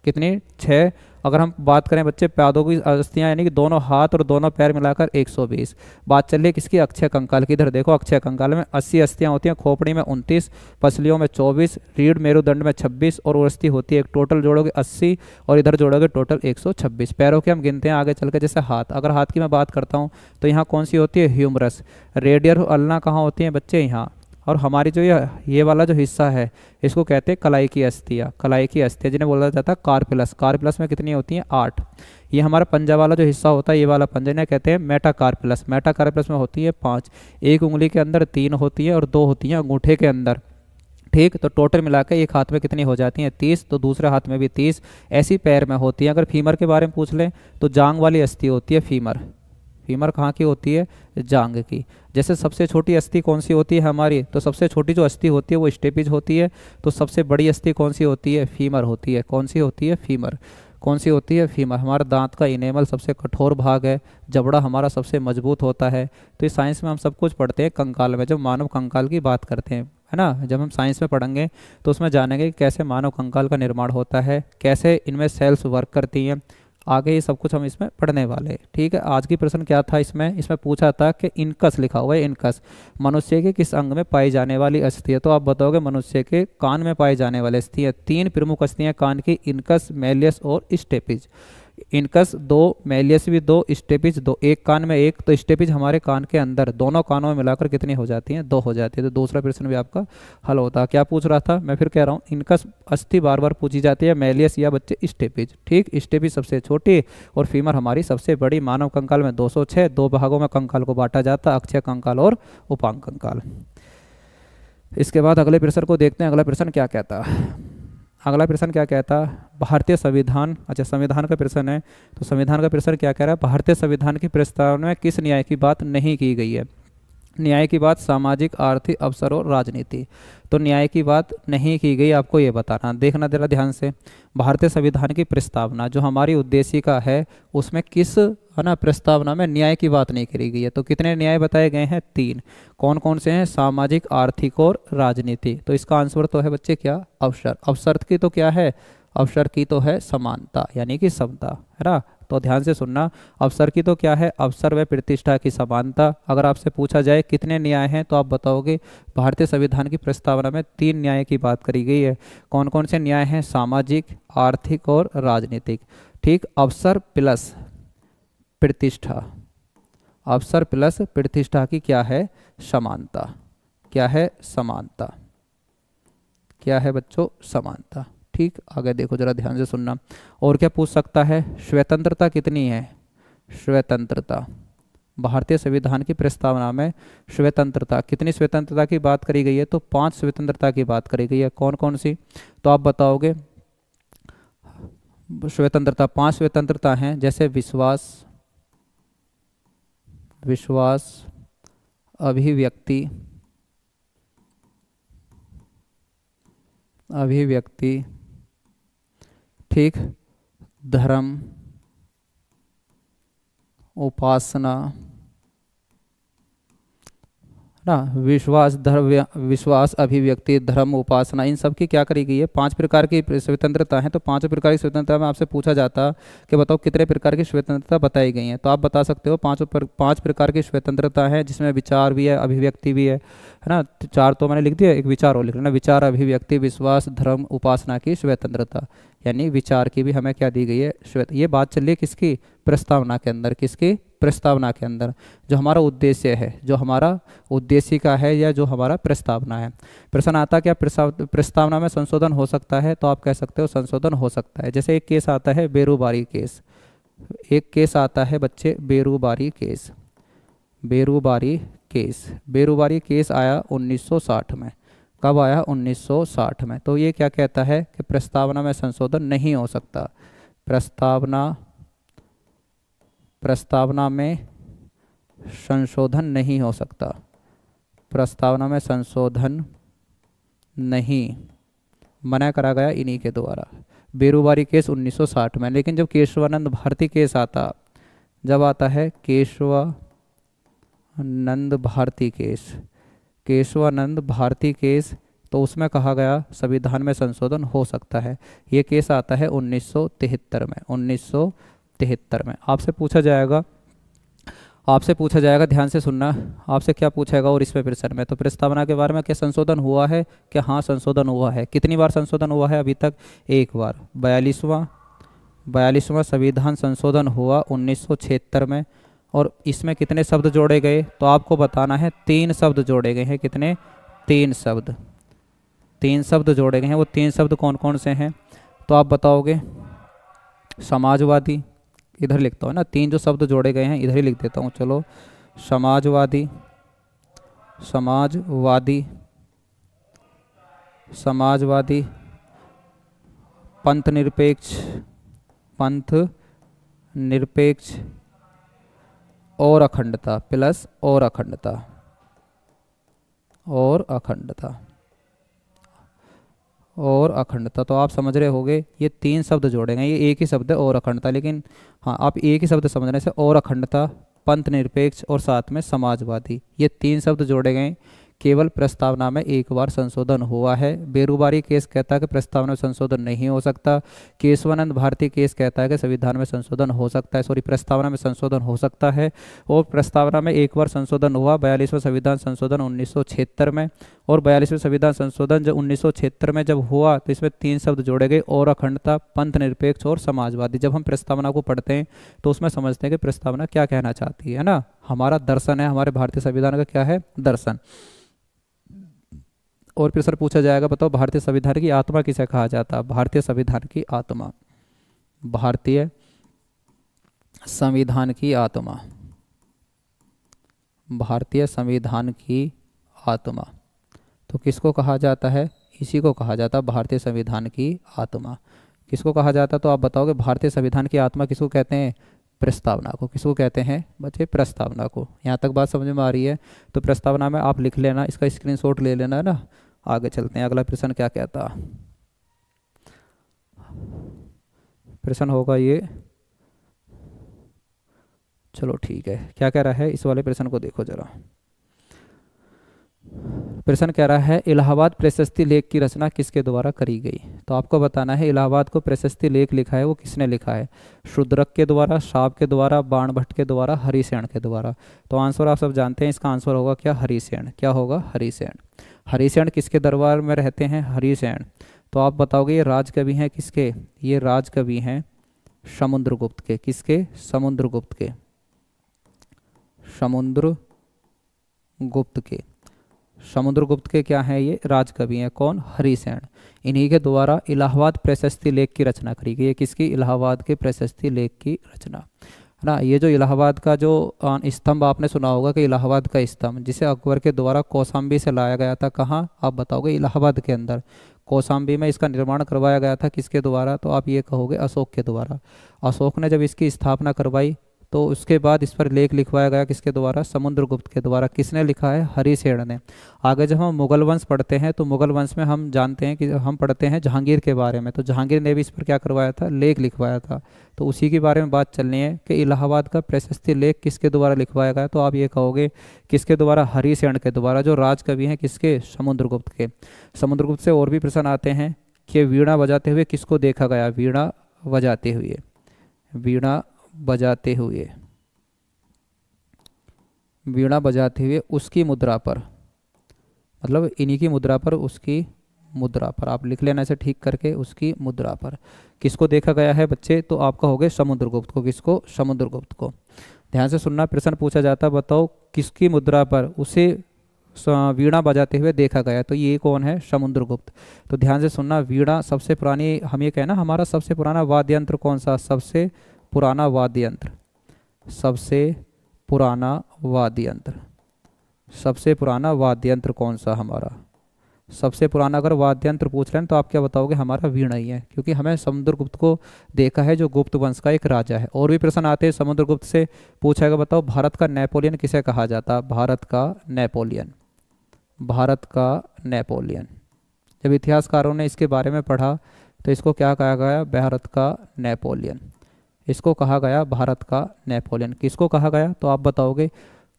कितनी छः अगर हम बात करें बच्चे पैदों की अस्थियाँ यानी कि दोनों हाथ और दोनों पैर मिलाकर 120 बात चल रही है किसकी अक्षय कंकाल की इधर देखो अक्षय कंकाल में 80 अस्थियाँ होती हैं खोपड़ी में 29 पसलियों में 24 रीढ़ मेरुदंड में 26 और अस्थि होती है एक टोटल जोड़ोगे 80 और इधर जोड़ोगे टोटल 126 पैरों के हम गिनते हैं आगे चल के जैसे हाथ अगर हाथ की मैं बात करता हूँ तो यहाँ कौन सी होती है ह्यूमरस रेडियर अल्ला कहाँ होती है बच्चे यहाँ और हमारी जो ये ये वाला जो हिस्सा है इसको कहते हैं कलाई की अस्थियाँ कलाई की अस्थियाँ जिन्हें बोला जाता है कार प्लस में कितनी होती हैं आठ ये हमारा पंजा वाला जो हिस्सा होता है ये वाला पंजा इन्हें कहते हैं कार प्लस में होती है पाँच एक उंगली के अंदर तीन होती है और दो होती हैं अंगूठे के अंदर ठीक तो टोटल मिलाकर एक हाथ में कितनी हो जाती हैं तीस तो दूसरे हाथ में भी तीस ऐसी पैर में होती हैं अगर फीमर के बारे में पूछ लें तो जांग वाली अस्थि होती है फीमर फीमर कहाँ की होती है जांग की जैसे सबसे छोटी अस्थि कौन सी होती है हमारी तो सबसे छोटी जो अस्थि होती है वो स्टेपिज होती है तो सबसे बड़ी अस्थि कौन सी होती है फीमर होती है कौन सी होती है फीमर कौन सी होती है फीमर हमारे दांत का इनेमल सबसे कठोर भाग है जबड़ा हमारा सबसे मजबूत होता है तो इस साइंस में हम सब कुछ पढ़ते हैं कंकाल में जब मानव कंकाल की बात करते हैं है ना जब हम साइंस में पढ़ेंगे तो उसमें जानेंगे कैसे मानव कंकाल का निर्माण होता है कैसे इनमें सेल्स वर्क करती हैं आगे ये सब कुछ हम इसमें पढ़ने वाले ठीक है आज की प्रश्न क्या था इसमें इसमें पूछा था कि इनकस लिखा हुआ है इनकस मनुष्य के किस अंग में पाई जाने वाली अस्थि है तो आप बताओगे मनुष्य के कान में पाई जाने वाली है तीन प्रमुख अस्थियाँ कान की इनकस मेलियस और स्टेपिज इनकस दो मेलियस भी दो स्टेपिज दो एक कान में एक तो स्टेपिज हमारे कान के अंदर दोनों कानों में मिलाकर कितनी हो जाती हैं दो हो जाती है तो दूसरा प्रश्न भी आपका हल होता है क्या पूछ रहा था मैं फिर कह रहा हूँ इनकस अस्थि बार बार पूछी जाती है मेलियस या बच्चे स्टेपिज ठीक स्टेपिज सबसे छोटी और फीमर हमारी सबसे बड़ी मानव कंकाल में दो दो भागों में कंकाल को बांटा जाता अक्षय कंकाल और उपांग कंकाल इसके बाद अगले प्रश्न को देखते हैं अगला प्रश्न क्या कहता है अगला प्रश्न क्या कहता है भारतीय संविधान अच्छा संविधान का प्रश्न है तो संविधान का प्रश्न क्या कह रहा है भारतीय संविधान की प्रस्तावना में किस न्याय की बात नहीं की गई है न्याय की बात सामाजिक आर्थिक अवसर और राजनीति तो न्याय की बात नहीं की गई आपको ये बताना देखना जरा ध्यान से भारतीय संविधान की प्रस्तावना जो हमारी उद्देश्य का है उसमें किस है ना प्रस्तावना में न्याय की बात नहीं करी गई है तो कितने न्याय बताए गए हैं तीन कौन कौन से हैं सामाजिक आर्थिक और राजनीति तो इसका आंसर तो है बच्चे क्या अवसर अवसर की तो क्या है अवसर की तो है समानता यानी कि समता है ना तो ध्यान से सुनना अवसर की तो क्या है अवसर व प्रतिष्ठा की समानता अगर आपसे पूछा जाए कितने न्याय हैं तो आप बताओगे भारतीय संविधान की प्रस्तावना में तीन न्याय की बात करी गई है कौन कौन से न्याय हैं सामाजिक आर्थिक और राजनीतिक ठीक अवसर प्लस प्रतिष्ठा अवसर प्लस प्रतिष्ठा की क्या है समानता क्या है समानता क्या है बच्चों समानता ठीक आगे देखो जरा ध्यान से सुनना और क्या पूछ सकता है स्वतंत्रता कितनी है स्वतंत्रता भारतीय संविधान की प्रस्तावना में स्वतंत्रता कितनी स्वतंत्रता की बात करी गई है तो पांच स्वतंत्रता की बात करी गई है कौन कौन सी तो आप बताओगे स्वतंत्रता पांच स्वतंत्रता हैं जैसे विश्वास विश्वास अभिव्यक्ति अभिव्यक्ति ठीक धर्म उपासना ना विश्वास धर्म विश्वास अभिव्यक्ति धर्म उपासना इन सब की क्या करी गई है पांच प्रकार की स्वतंत्रता है तो पांच प्रकार की स्वतंत्रता में आपसे पूछा जाता कि बताओ कितने प्रकार की स्वतंत्रता बताई गई है तो आप बता सकते हो पांच पांच प्रकार की स्वतंत्रता है जिसमें विचार भी है अभिव्यक्ति भी है है ना तो चार तो मैंने लिख दिया एक विचार और लिख लेना विचार अभिव्यक्ति विश्वास धर्म उपासना की स्वतंत्रता यानी विचार की भी हमें क्या दी गई है ये बात चल रही है किसकी प्रस्तावना के अंदर किसकी प्रस्तावना के अंदर जो हमारा उद्देश्य है जो हमारा उद्देश्य का है या जो हमारा प्रस्तावना है प्रश्न आता क्या प्रस्तावना में संशोधन हो सकता है तो आप कह सकते हो संशोधन हो सकता है जैसे एक केस आता है बेरूबारी केस एक केस आता है बच्चे Berubari case Berubari case Berubari case आया 1960 में कब आया 1960 में तो ये क्या कहता है कि प्रस्तावना में संशोधन नहीं हो सकता प्रस्तावना प्रस्तावना में संशोधन नहीं हो सकता प्रस्तावना में संशोधन नहीं मना करा गया इन्हीं के द्वारा बेरोबारी केस 1960 में लेकिन जब केशवानंद भारती केस आता जब आता है केशवानंद भारती केस केशवानंद भारती केस तो उसमें कहा गया संविधान में संशोधन हो सकता है ये केस आता है 1973 में तिहत्तर में आपसे पूछा जाएगा आपसे पूछा जाएगा ध्यान से सुनना आपसे क्या पूछेगा और इसमें प्रश्न में तो प्रस्तावना के बारे में क्या संशोधन हुआ है क्या हाँ संशोधन हुआ है कितनी बार संशोधन हुआ है अभी तक एक बार बयालीसवां बयालीसवां संविधान संशोधन हुआ उन्नीस में और इसमें कितने शब्द जोड़े गए तो आपको बताना है तीन शब्द जोड़े गए हैं कितने तीन शब्द तीन शब्द जोड़े गए हैं वो तीन शब्द कौन कौन से हैं तो आप बताओगे समाजवादी इधर लिखता हूँ ना तीन जो शब्द जोड़े गए हैं इधर ही लिख देता हूँ चलो समाजवादी समाजवादी समाजवादी पंथ निरपेक्ष पंथ निरपेक्ष और अखंडता प्लस और अखंडता और अखंडता और अखंडता तो आप समझ रहे होंगे ये तीन शब्द जोड़ेंगे ये एक ही शब्द है और अखंडता लेकिन हाँ आप एक ही शब्द समझने से और अखंडता पंथ निरपेक्ष और साथ में समाजवादी ये तीन शब्द जोड़े गए केवल प्रस्तावना में एक बार संशोधन हुआ है बेरोबारी केस कहता है कि प्रस्तावना में संशोधन नहीं हो सकता केशवानंद भारती केस कहता है कि संविधान में संशोधन हो सकता है सॉरी प्रस्तावना में संशोधन हो सकता है और प्रस्तावना में एक बार संशोधन हुआ बयालीसवें संविधान संशोधन उन्नीस में और बयालीसवें संविधान संशोधन जब उन्नीस में जब हुआ तो इसमें तीन शब्द जोड़े गए और अखंडता पंथ निरपेक्ष और समाजवादी जब हम प्रस्तावना को पढ़ते हैं तो उसमें समझते हैं कि प्रस्तावना क्या कहना चाहती है ना हमारा दर्शन है हमारे भारतीय संविधान का क्या है दर्शन और प्रश्न पूछा जाएगा बताओ भारतीय संविधान की आत्मा किसे कहा जाता है भारतीय संविधान की आत्मा भारतीय संविधान की आत्मा भारतीय संविधान की आत्मा तो किसको कहा जाता है इसी को कहा जाता है भारतीय संविधान की आत्मा किसको कहा जाता तो आप बताओगे भारतीय संविधान की आत्मा किसको कहते हैं प्रस्तावना को किसको कहते हैं बच्चे प्रस्तावना को यहाँ तक बात समझ में आ रही है तो प्रस्तावना में आप लिख लेना इसका स्क्रीनशॉट ले लेना है ना आगे चलते हैं अगला प्रश्न क्या कहता प्रश्न होगा ये चलो ठीक है क्या कह रहा है इस वाले प्रश्न को देखो जरा प्रश्न कह रहा है इलाहाबाद प्रशस्ति लेख की रचना किसके द्वारा करी गई तो आपको बताना है इलाहाबाद को प्रशस्ति लेख लिखा है वो किसने लिखा है शुद्रक के द्वारा शाप के द्वारा बाण भट्ट के द्वारा हरिसेन के द्वारा तो आंसर आप सब जानते हैं इसका आंसर होगा क्या हरिसेन क्या होगा हरिसेन हरिसेन किसके दरबार में रहते हैं हरिसेन तो आप बताओगे ये राजकवि हैं किसके ये राजकवि हैं समुद्रगुप्त के किसके समुद्रगुप्त के समुद्र गुप्त के समुद्रगुप्त के क्या हैं ये राजकवि हैं कौन हरिसेन इन्हीं के द्वारा इलाहाबाद प्रशस्ति लेख की रचना करी गई है किसकी इलाहाबाद के प्रशस्ति लेख की रचना है ना ये जो इलाहाबाद का जो स्तंभ आपने सुना होगा कि इलाहाबाद का स्तंभ जिसे अकबर के द्वारा कौसाम्बी से लाया गया था कहाँ आप बताओगे इलाहाबाद के अंदर कौसाम्बी में इसका निर्माण करवाया गया था किसके द्वारा तो आप ये कहोगे अशोक के द्वारा अशोक ने जब इसकी स्थापना करवाई तो उसके बाद इस पर लेख लिखवाया गया किसके द्वारा समुद्रगुप्त के द्वारा किसने लिखा है हरिशेण ने आगे जब हम मुगल वंश पढ़ते हैं तो मुगल वंश में हम जानते हैं कि हम पढ़ते हैं जहांगीर के बारे में तो जहांगीर ने भी इस पर क्या करवाया था लेख लिखवाया था तो उसी के बारे में बात चलनी है कि इलाहाबाद का प्रशस्ति लेख किसके द्वारा लिखवाया गया तो आप ये कहोगे किसके द्वारा हरिशेण के द्वारा जो राजकवि हैं किसके समुद्रगुप्त के समुद्रगुप्त से और भी प्रश्न आते हैं कि वीणा बजाते हुए किसको देखा गया वीणा बजाते हुए वीणा बजाते हुए वीणा बजाते हुए उसकी मुद्रा पर मतलब इन्हीं की मुद्रा पर उसकी मुद्रा पर आप लिख लेना इसे ठीक करके उसकी मुद्रा पर किसको देखा गया है बच्चे तो आपका हो गया समुद्रगुप्त को किसको समुद्रगुप्त को ध्यान से सुनना प्रश्न पूछा जाता बताओ किसकी मुद्रा पर उसे वीणा बजाते हुए देखा गया तो ये कौन है समुद्रगुप्त तो ध्यान से सुनना वीणा सबसे पुरानी हम ये कहना हमारा सबसे पुराना वाद्य यंत्र कौन सा सबसे पुराना वाद्य यंत्र सबसे पुराना वाद्य यंत्र सबसे पुराना वाद्य यंत्र कौन सा हमारा सबसे पुराना अगर वाद्य यंत्र पूछ रहे हैं तो आप क्या बताओगे हमारा वीणा ही है क्योंकि हमें समुद्रगुप्त को देखा है जो गुप्त वंश का एक राजा है और भी प्रश्न आते हैं समुद्रगुप्त से पूछा है बताओ भारत का नेपोलियन किसे कहा जाता भारत का नेपोलियन भारत का नेपोलियन जब इतिहासकारों ने इसके बारे में पढ़ा तो इसको क्या कहा गया भारत का नेपोलियन इसको कहा गया भारत का नेपोलियन किसको कहा गया तो आप बताओगे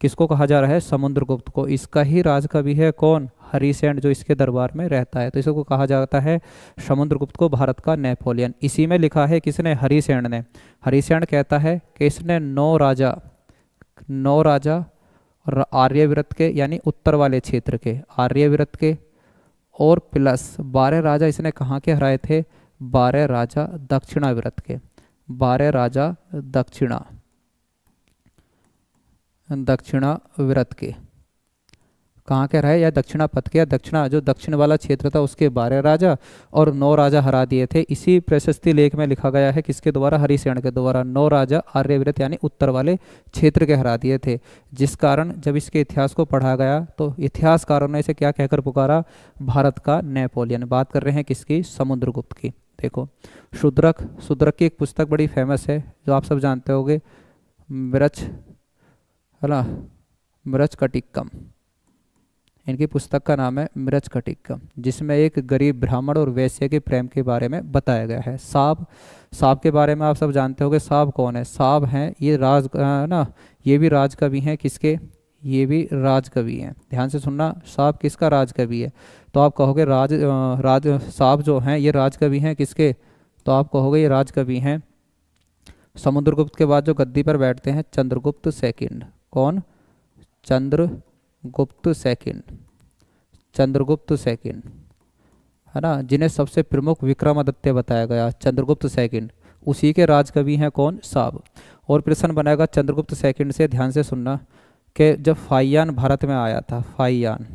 किसको कहा जा रहा है समुद्रगुप्त को इसका ही राज कवि है कौन हरिसेन जो इसके दरबार में रहता है तो इसको कहा जाता है समुद्रगुप्त को भारत का नेपोलियन इसी में लिखा है किसने हरिसेन ने हरिसेन कहता है कि इसने नौ राजा नौ राजा आर्यव्रत के यानी उत्तर वाले क्षेत्र के आर्यव्रत के और प्लस बारह राजा इसने कहाँ के हराए थे बारह राजा दक्षिणाव्रत के बारह राजा दक्षिणा दक्षिणा व्रत के कहाँ के रहे या दक्षिणा पथ के या दक्षिणा जो दक्षिण वाला क्षेत्र था उसके बारह राजा और नौ राजा हरा दिए थे इसी प्रशस्ति लेख में लिखा गया है किसके द्वारा हरिसेण के द्वारा नौ राजा आर्यव्रत यानी उत्तर वाले क्षेत्र के हरा दिए थे जिस कारण जब इसके इतिहास को पढ़ा गया तो इतिहासकारों ने इसे क्या कहकर पुकारा भारत का नेपोलियन बात कर रहे हैं किसकी समुद्रगुप्त की देखो शुद्रक शुद्रक की एक पुस्तक बड़ी फेमस है जो आप सब जानते होंगे मृच है ना मृच कटिक्कम इनकी पुस्तक का नाम है मृच कटिक्कम जिसमें एक गरीब ब्राह्मण और वैश्य के प्रेम के बारे में बताया गया है सांप सांप के बारे में आप सब जानते होंगे सांप कौन है सांप हैं ये राज ना ये भी राजकवि हैं किसके ये भी राजकवि हैं ध्यान से सुनना सांप किसका राजकवि है तो आप कहोगे राज राज साहब जो हैं ये राज कवि हैं किसके तो आप कहोगे ये राज कवि हैं समुद्रगुप्त के बाद जो गद्दी पर बैठते हैं चंद्रगुप्त सेकंड कौन चंद्रगुप्त सेकंड चंद्रगुप्त सेकंड है ना जिन्हें सबसे प्रमुख विक्रमादित्य बताया गया चंद्रगुप्त सेकंड उसी के राजकवि हैं कौन साहब और प्रश्न बनाएगा चंद्रगुप्त सेकंड से ध्यान से सुनना कि जब फाइयान भारत में आया था फाइयान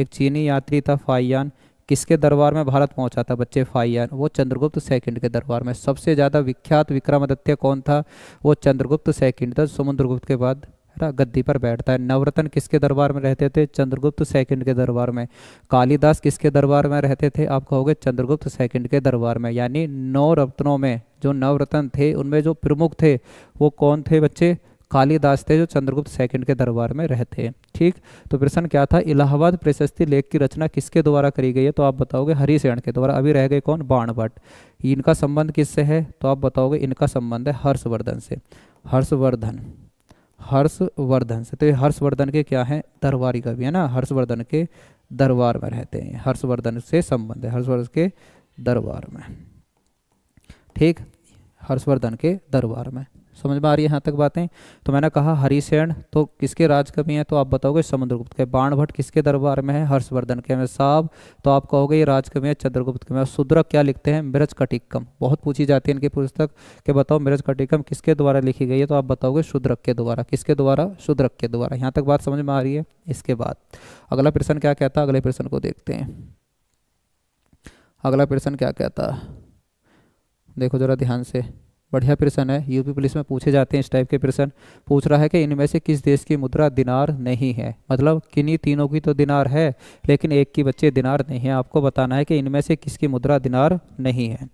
एक चीनी यात्री था फाइयान किसके दरबार में भारत पहुंचा था बच्चे फाइयान वो चंद्रगुप्त सेकंड के दरबार में सबसे ज़्यादा विख्यात विक्रमादित्य कौन था वो चंद्रगुप्त सेकंड था समुद्रगुप्त के बाद है गद्दी पर बैठता है नवरत्न किसके दरबार में रहते थे चंद्रगुप्त सेकंड के दरबार में कालिदास किसके दरबार में रहते थे आप कहोगे चंद्रगुप्त सेकंड के दरबार में यानी नौ रत्नों में जो नवरत्न थे उनमें जो प्रमुख थे वो कौन थे बच्चे कालिदास थे जो चंद्रगुप्त सेकंड के दरबार में रहते हैं ठीक तो प्रश्न क्या था इलाहाबाद प्रशस्ति लेख की रचना किसके द्वारा करी गई है तो आप बताओगे हरिशरण के द्वारा अभी रह गए कौन बाणभट्ट इनका संबंध किससे है तो आप बताओगे इनका संबंध है हर्षवर्धन से हर्षवर्धन हर्षवर्धन से तो ये हर्षवर्धन के क्या है दरबारी कवि है ना हर्षवर्धन के दरबार में रहते हैं हर्षवर्धन से संबंध है हर्षवर्धन के दरबार में ठीक हर्षवर्धन के दरबार में समझ में आ रही है यहाँ तक बातें तो मैंने कहा हरिसेन तो किसके राज कवि हैं तो आप बताओगे चंद्रगुप्त के बाणभट्ट किसके दरबार में है हर्षवर्धन के में साहब तो आप कहोगे ये राज कवि है चंद्रगुप्त के में शुद्रक क्या लिखते हैं मिरज कटिकम बहुत पूछी जाती है इनकी पुस्तक के बताओ मिरज कटिकम किसके द्वारा लिखी गई है तो आप बताओगे शुद्रक के द्वारा किसके द्वारा शुद्रक के द्वारा यहाँ तक बात समझ में आ रही है इसके बाद अगला प्रश्न क्या कहता है अगले प्रश्न को देखते हैं अगला प्रश्न क्या कहता है देखो जरा ध्यान से बढ़िया प्रश्न है यूपी पुलिस में पूछे जाते हैं इस टाइप के प्रश्न पूछ रहा है कि इनमें से किस देश की मुद्रा दिनार नहीं है मतलब किन्हीं तीनों की तो दिनार है लेकिन एक की बच्चे दिनार नहीं है आपको बताना है कि इनमें से किसकी मुद्रा दिनार नहीं है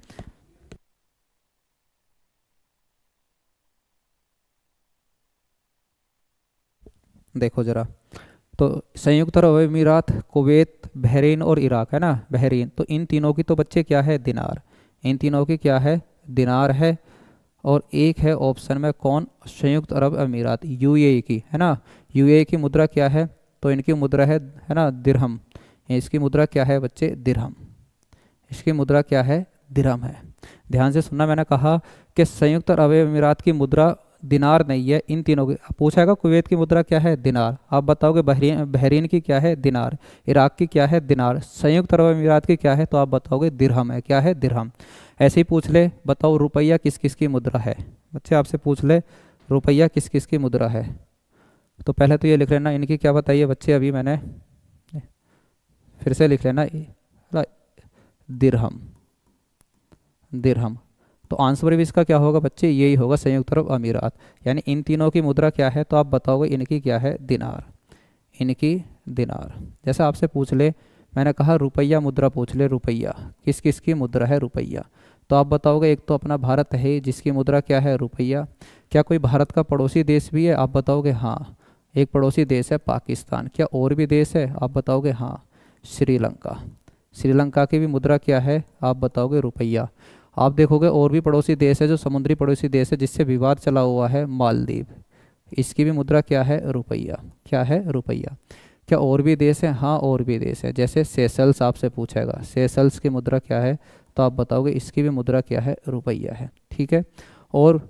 देखो जरा तो संयुक्त अरब अमीरात कुवैत बहरीन और इराक है ना बहरीन तो इन तीनों की तो बच्चे क्या है दिनार इन तीनों की क्या है दिनार है और एक है ऑप्शन में कौन संयुक्त अरब अमीरात यूएई e की है ना यूएई e की मुद्रा क्या है तो इनकी मुद्रा है है ना दिरहम इसकी मुद्रा क्या है बच्चे दिरहम इसकी मुद्रा क्या है दिरहम है ध्यान से सुनना मैंने कहा कि संयुक्त अरब अमीरात की मुद्रा दिनार नहीं है इन तीनों की पूछाएगा कुवैत की मुद्रा क्या है दिनार आप बताओगे बहरीन बहरीन की क्या है दिनार इराक की क्या है दिनार संयुक्त अरब अमीरात की क्या है तो आप बताओगे दिरहम है क्या है दिरहम ऐसे ही पूछ ले बताओ रुपया किस किस की मुद्रा है बच्चे आपसे पूछ ले रुपया किस किस की मुद्रा है तो पहले तो ये लिख लेना इनकी क्या बताइए बच्चे अभी मैंने फिर से लिख लेना दिरहम दिरहम तो आंसर भी इसका क्या होगा बच्चे यही होगा संयुक्त अरब अमीरात यानी इन तीनों की मुद्रा क्या है तो आप बताओगे इनकी क्या है दिनार इनकी दिनार जैसे आपसे पूछ ले मैंने कहा रुपया मुद्रा पूछ ले रुपया किस किस की मुद्रा है रुपया तो आप बताओगे एक तो अपना भारत है जिसकी मुद्रा क्या है रुपया क्या कोई भारत का पड़ोसी देश भी है आप बताओगे हाँ एक पड़ोसी देश है पाकिस्तान क्या और भी देश है आप बताओगे हाँ श्रीलंका श्रीलंका की भी मुद्रा क्या है आप बताओगे रुपया आप देखोगे और भी पड़ोसी देश है जो समुद्री पड़ोसी देश है जिससे विवाद चला हुआ है मालदीव इसकी भी मुद्रा क्या है रुपया क्या है रुपया क्या और भी देश है हाँ और भी देश है जैसे सेसल्स आपसे पूछेगा सेसल्स की मुद्रा क्या है तो आप बताओगे इसकी भी मुद्रा क्या है रुपया है ठीक है और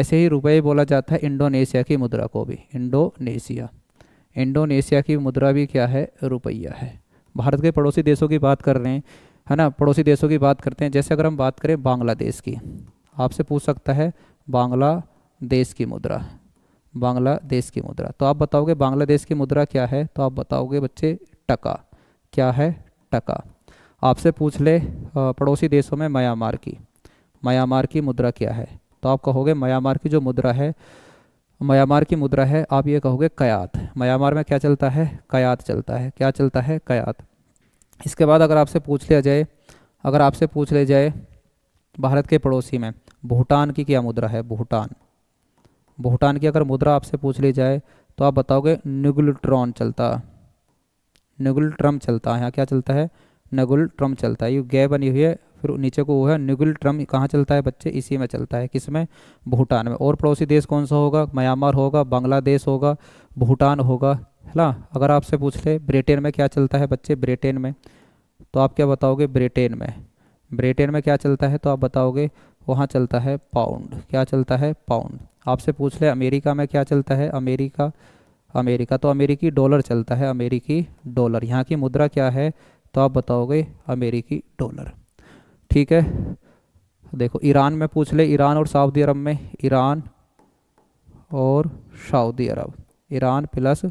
ऐसे ही रुपये बोला जाता है इंडोनेशिया की मुद्रा को भी इंडोनेशिया इंडोनेशिया की मुद्रा भी क्या है रुपया है भारत के पड़ोसी देशों की बात कर रहे हैं है ना पड़ोसी देशों की बात करते हैं जैसे अगर हम बात करें बांग्लादेश की आपसे पूछ सकता है बांग्लादेश की मुद्रा बांग्लादेश की मुद्रा तो आप बताओगे बांग्लादेश की मुद्रा क्या है तो आप बताओगे बच्चे टका क्या है टका आपसे पूछ ले पड़ोसी देशों में म्यांमार की म्यांमार की मुद्रा क्या है तो आप कहोगे म्यांमार की जो मुद्रा है म्यांमार की मुद्रा है आप ये कहोगे कयात म्यांमार में क्या चलता है कयात चलता है क्या चलता है कयात इसके बाद अगर आपसे पूछ लिया जाए अगर आपसे पूछ ले जाए भारत के पड़ोसी में भूटान की क्या मुद्रा है भूटान भूटान की अगर मुद्रा आपसे पूछ ली जाए तो आप बताओगे न्यूगुलट्रॉन चलता न्यूगुलट्रम चलता है यहाँ क्या चलता है नगुल ट्रम चलता है ये गय बनी हुई है फिर नीचे को वो है नगुल ट्रम कहाँ चलता है बच्चे इसी में चलता है किस में भूटान में और पड़ोसी देश कौन सा होगा म्यांमार होगा बांग्लादेश होगा भूटान होगा है ना अगर आपसे पूछ ले ब्रिटेन में क्या चलता है बच्चे ब्रिटेन में तो आप क्या बताओगे ब्रिटेन में ब्रिटेन में क्या चलता है तो आप बताओगे वहाँ चलता है पाउंड क्या चलता है पाउंड आपसे पूछ ले अमेरिका में क्या चलता है अमेरिका अमेरिका तो अमेरिकी डॉलर चलता है अमेरिकी डॉलर यहाँ की मुद्रा क्या है तो आप बताओगे अमेरिकी डॉलर ठीक है देखो ईरान में पूछ ले ईरान और सऊदी अरब में ईरान और Saudi Arab Iran plus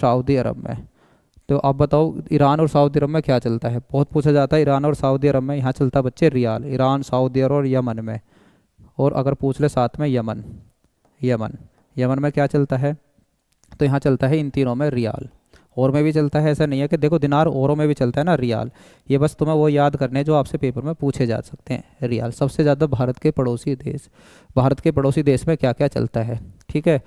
Saudi Arab में तो आप बताओ ईरान और सऊदी अरब में क्या चलता है बहुत पूछा जाता है ईरान और सऊदी अरब में यहाँ चलता बच्चे रियाल ईरान सऊदी अरब और यमन में और अगर पूछ ले साथ में यमन यमन यमन में क्या चलता है तो यहाँ चलता है इन तीनों में रियाल और में भी चलता है ऐसा नहीं है कि देखो दिनार औरों में भी चलता है ना रियाल ये बस तुम्हें वो याद करने जो आपसे पेपर में पूछे जा सकते हैं रियाल सबसे ज़्यादा भारत के पड़ोसी देश भारत के पड़ोसी देश में क्या क्या चलता है ठीक है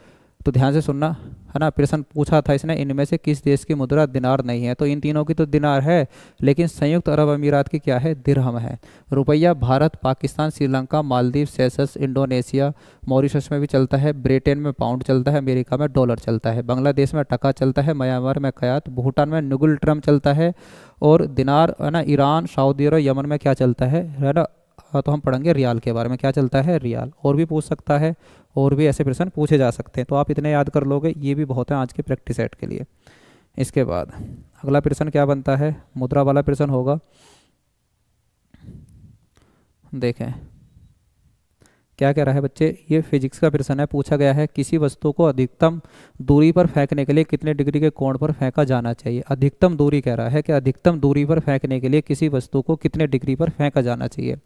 तो ध्यान से सुनना है ना प्रश्न पूछा था इसने इनमें से किस देश की मुद्रा दिनार नहीं है तो इन तीनों की तो दिनार है लेकिन संयुक्त अरब अमीरात की क्या है दिरहम है रुपया भारत पाकिस्तान श्रीलंका मालदीव सेसस इंडोनेशिया मॉरिशस में भी चलता है ब्रिटेन में पाउंड चलता है अमेरिका में डॉलर चलता है बांग्लादेश में टका चलता है म्यांमार में कयात भूटान में नुगुल ट्रम चलता है और दिनार है ना ईरान सऊदी अरब यमन में क्या चलता है है ना हाँ, तो हम पढ़ेंगे रियाल के बारे में क्या चलता है रियाल और भी पूछ सकता है और भी ऐसे प्रश्न पूछे जा सकते हैं तो आप इतने याद कर लोगे ये भी बहुत है आज के प्रैक्टिस सेट के लिए इसके बाद अगला प्रश्न क्या बनता है मुद्रा वाला प्रश्न होगा देखें क्या कह रहा है बच्चे ये फिजिक्स का प्रश्न है पूछा गया है किसी वस्तु को अधिकतम दूरी पर फेंकने के लिए कितने डिग्री के कोण पर फेंका जाना चाहिए अधिकतम दूरी कह रहा है कि अधिकतम दूरी पर फेंकने के लिए किसी वस्तु को कितने डिग्री पर फेंका जाना चाहिए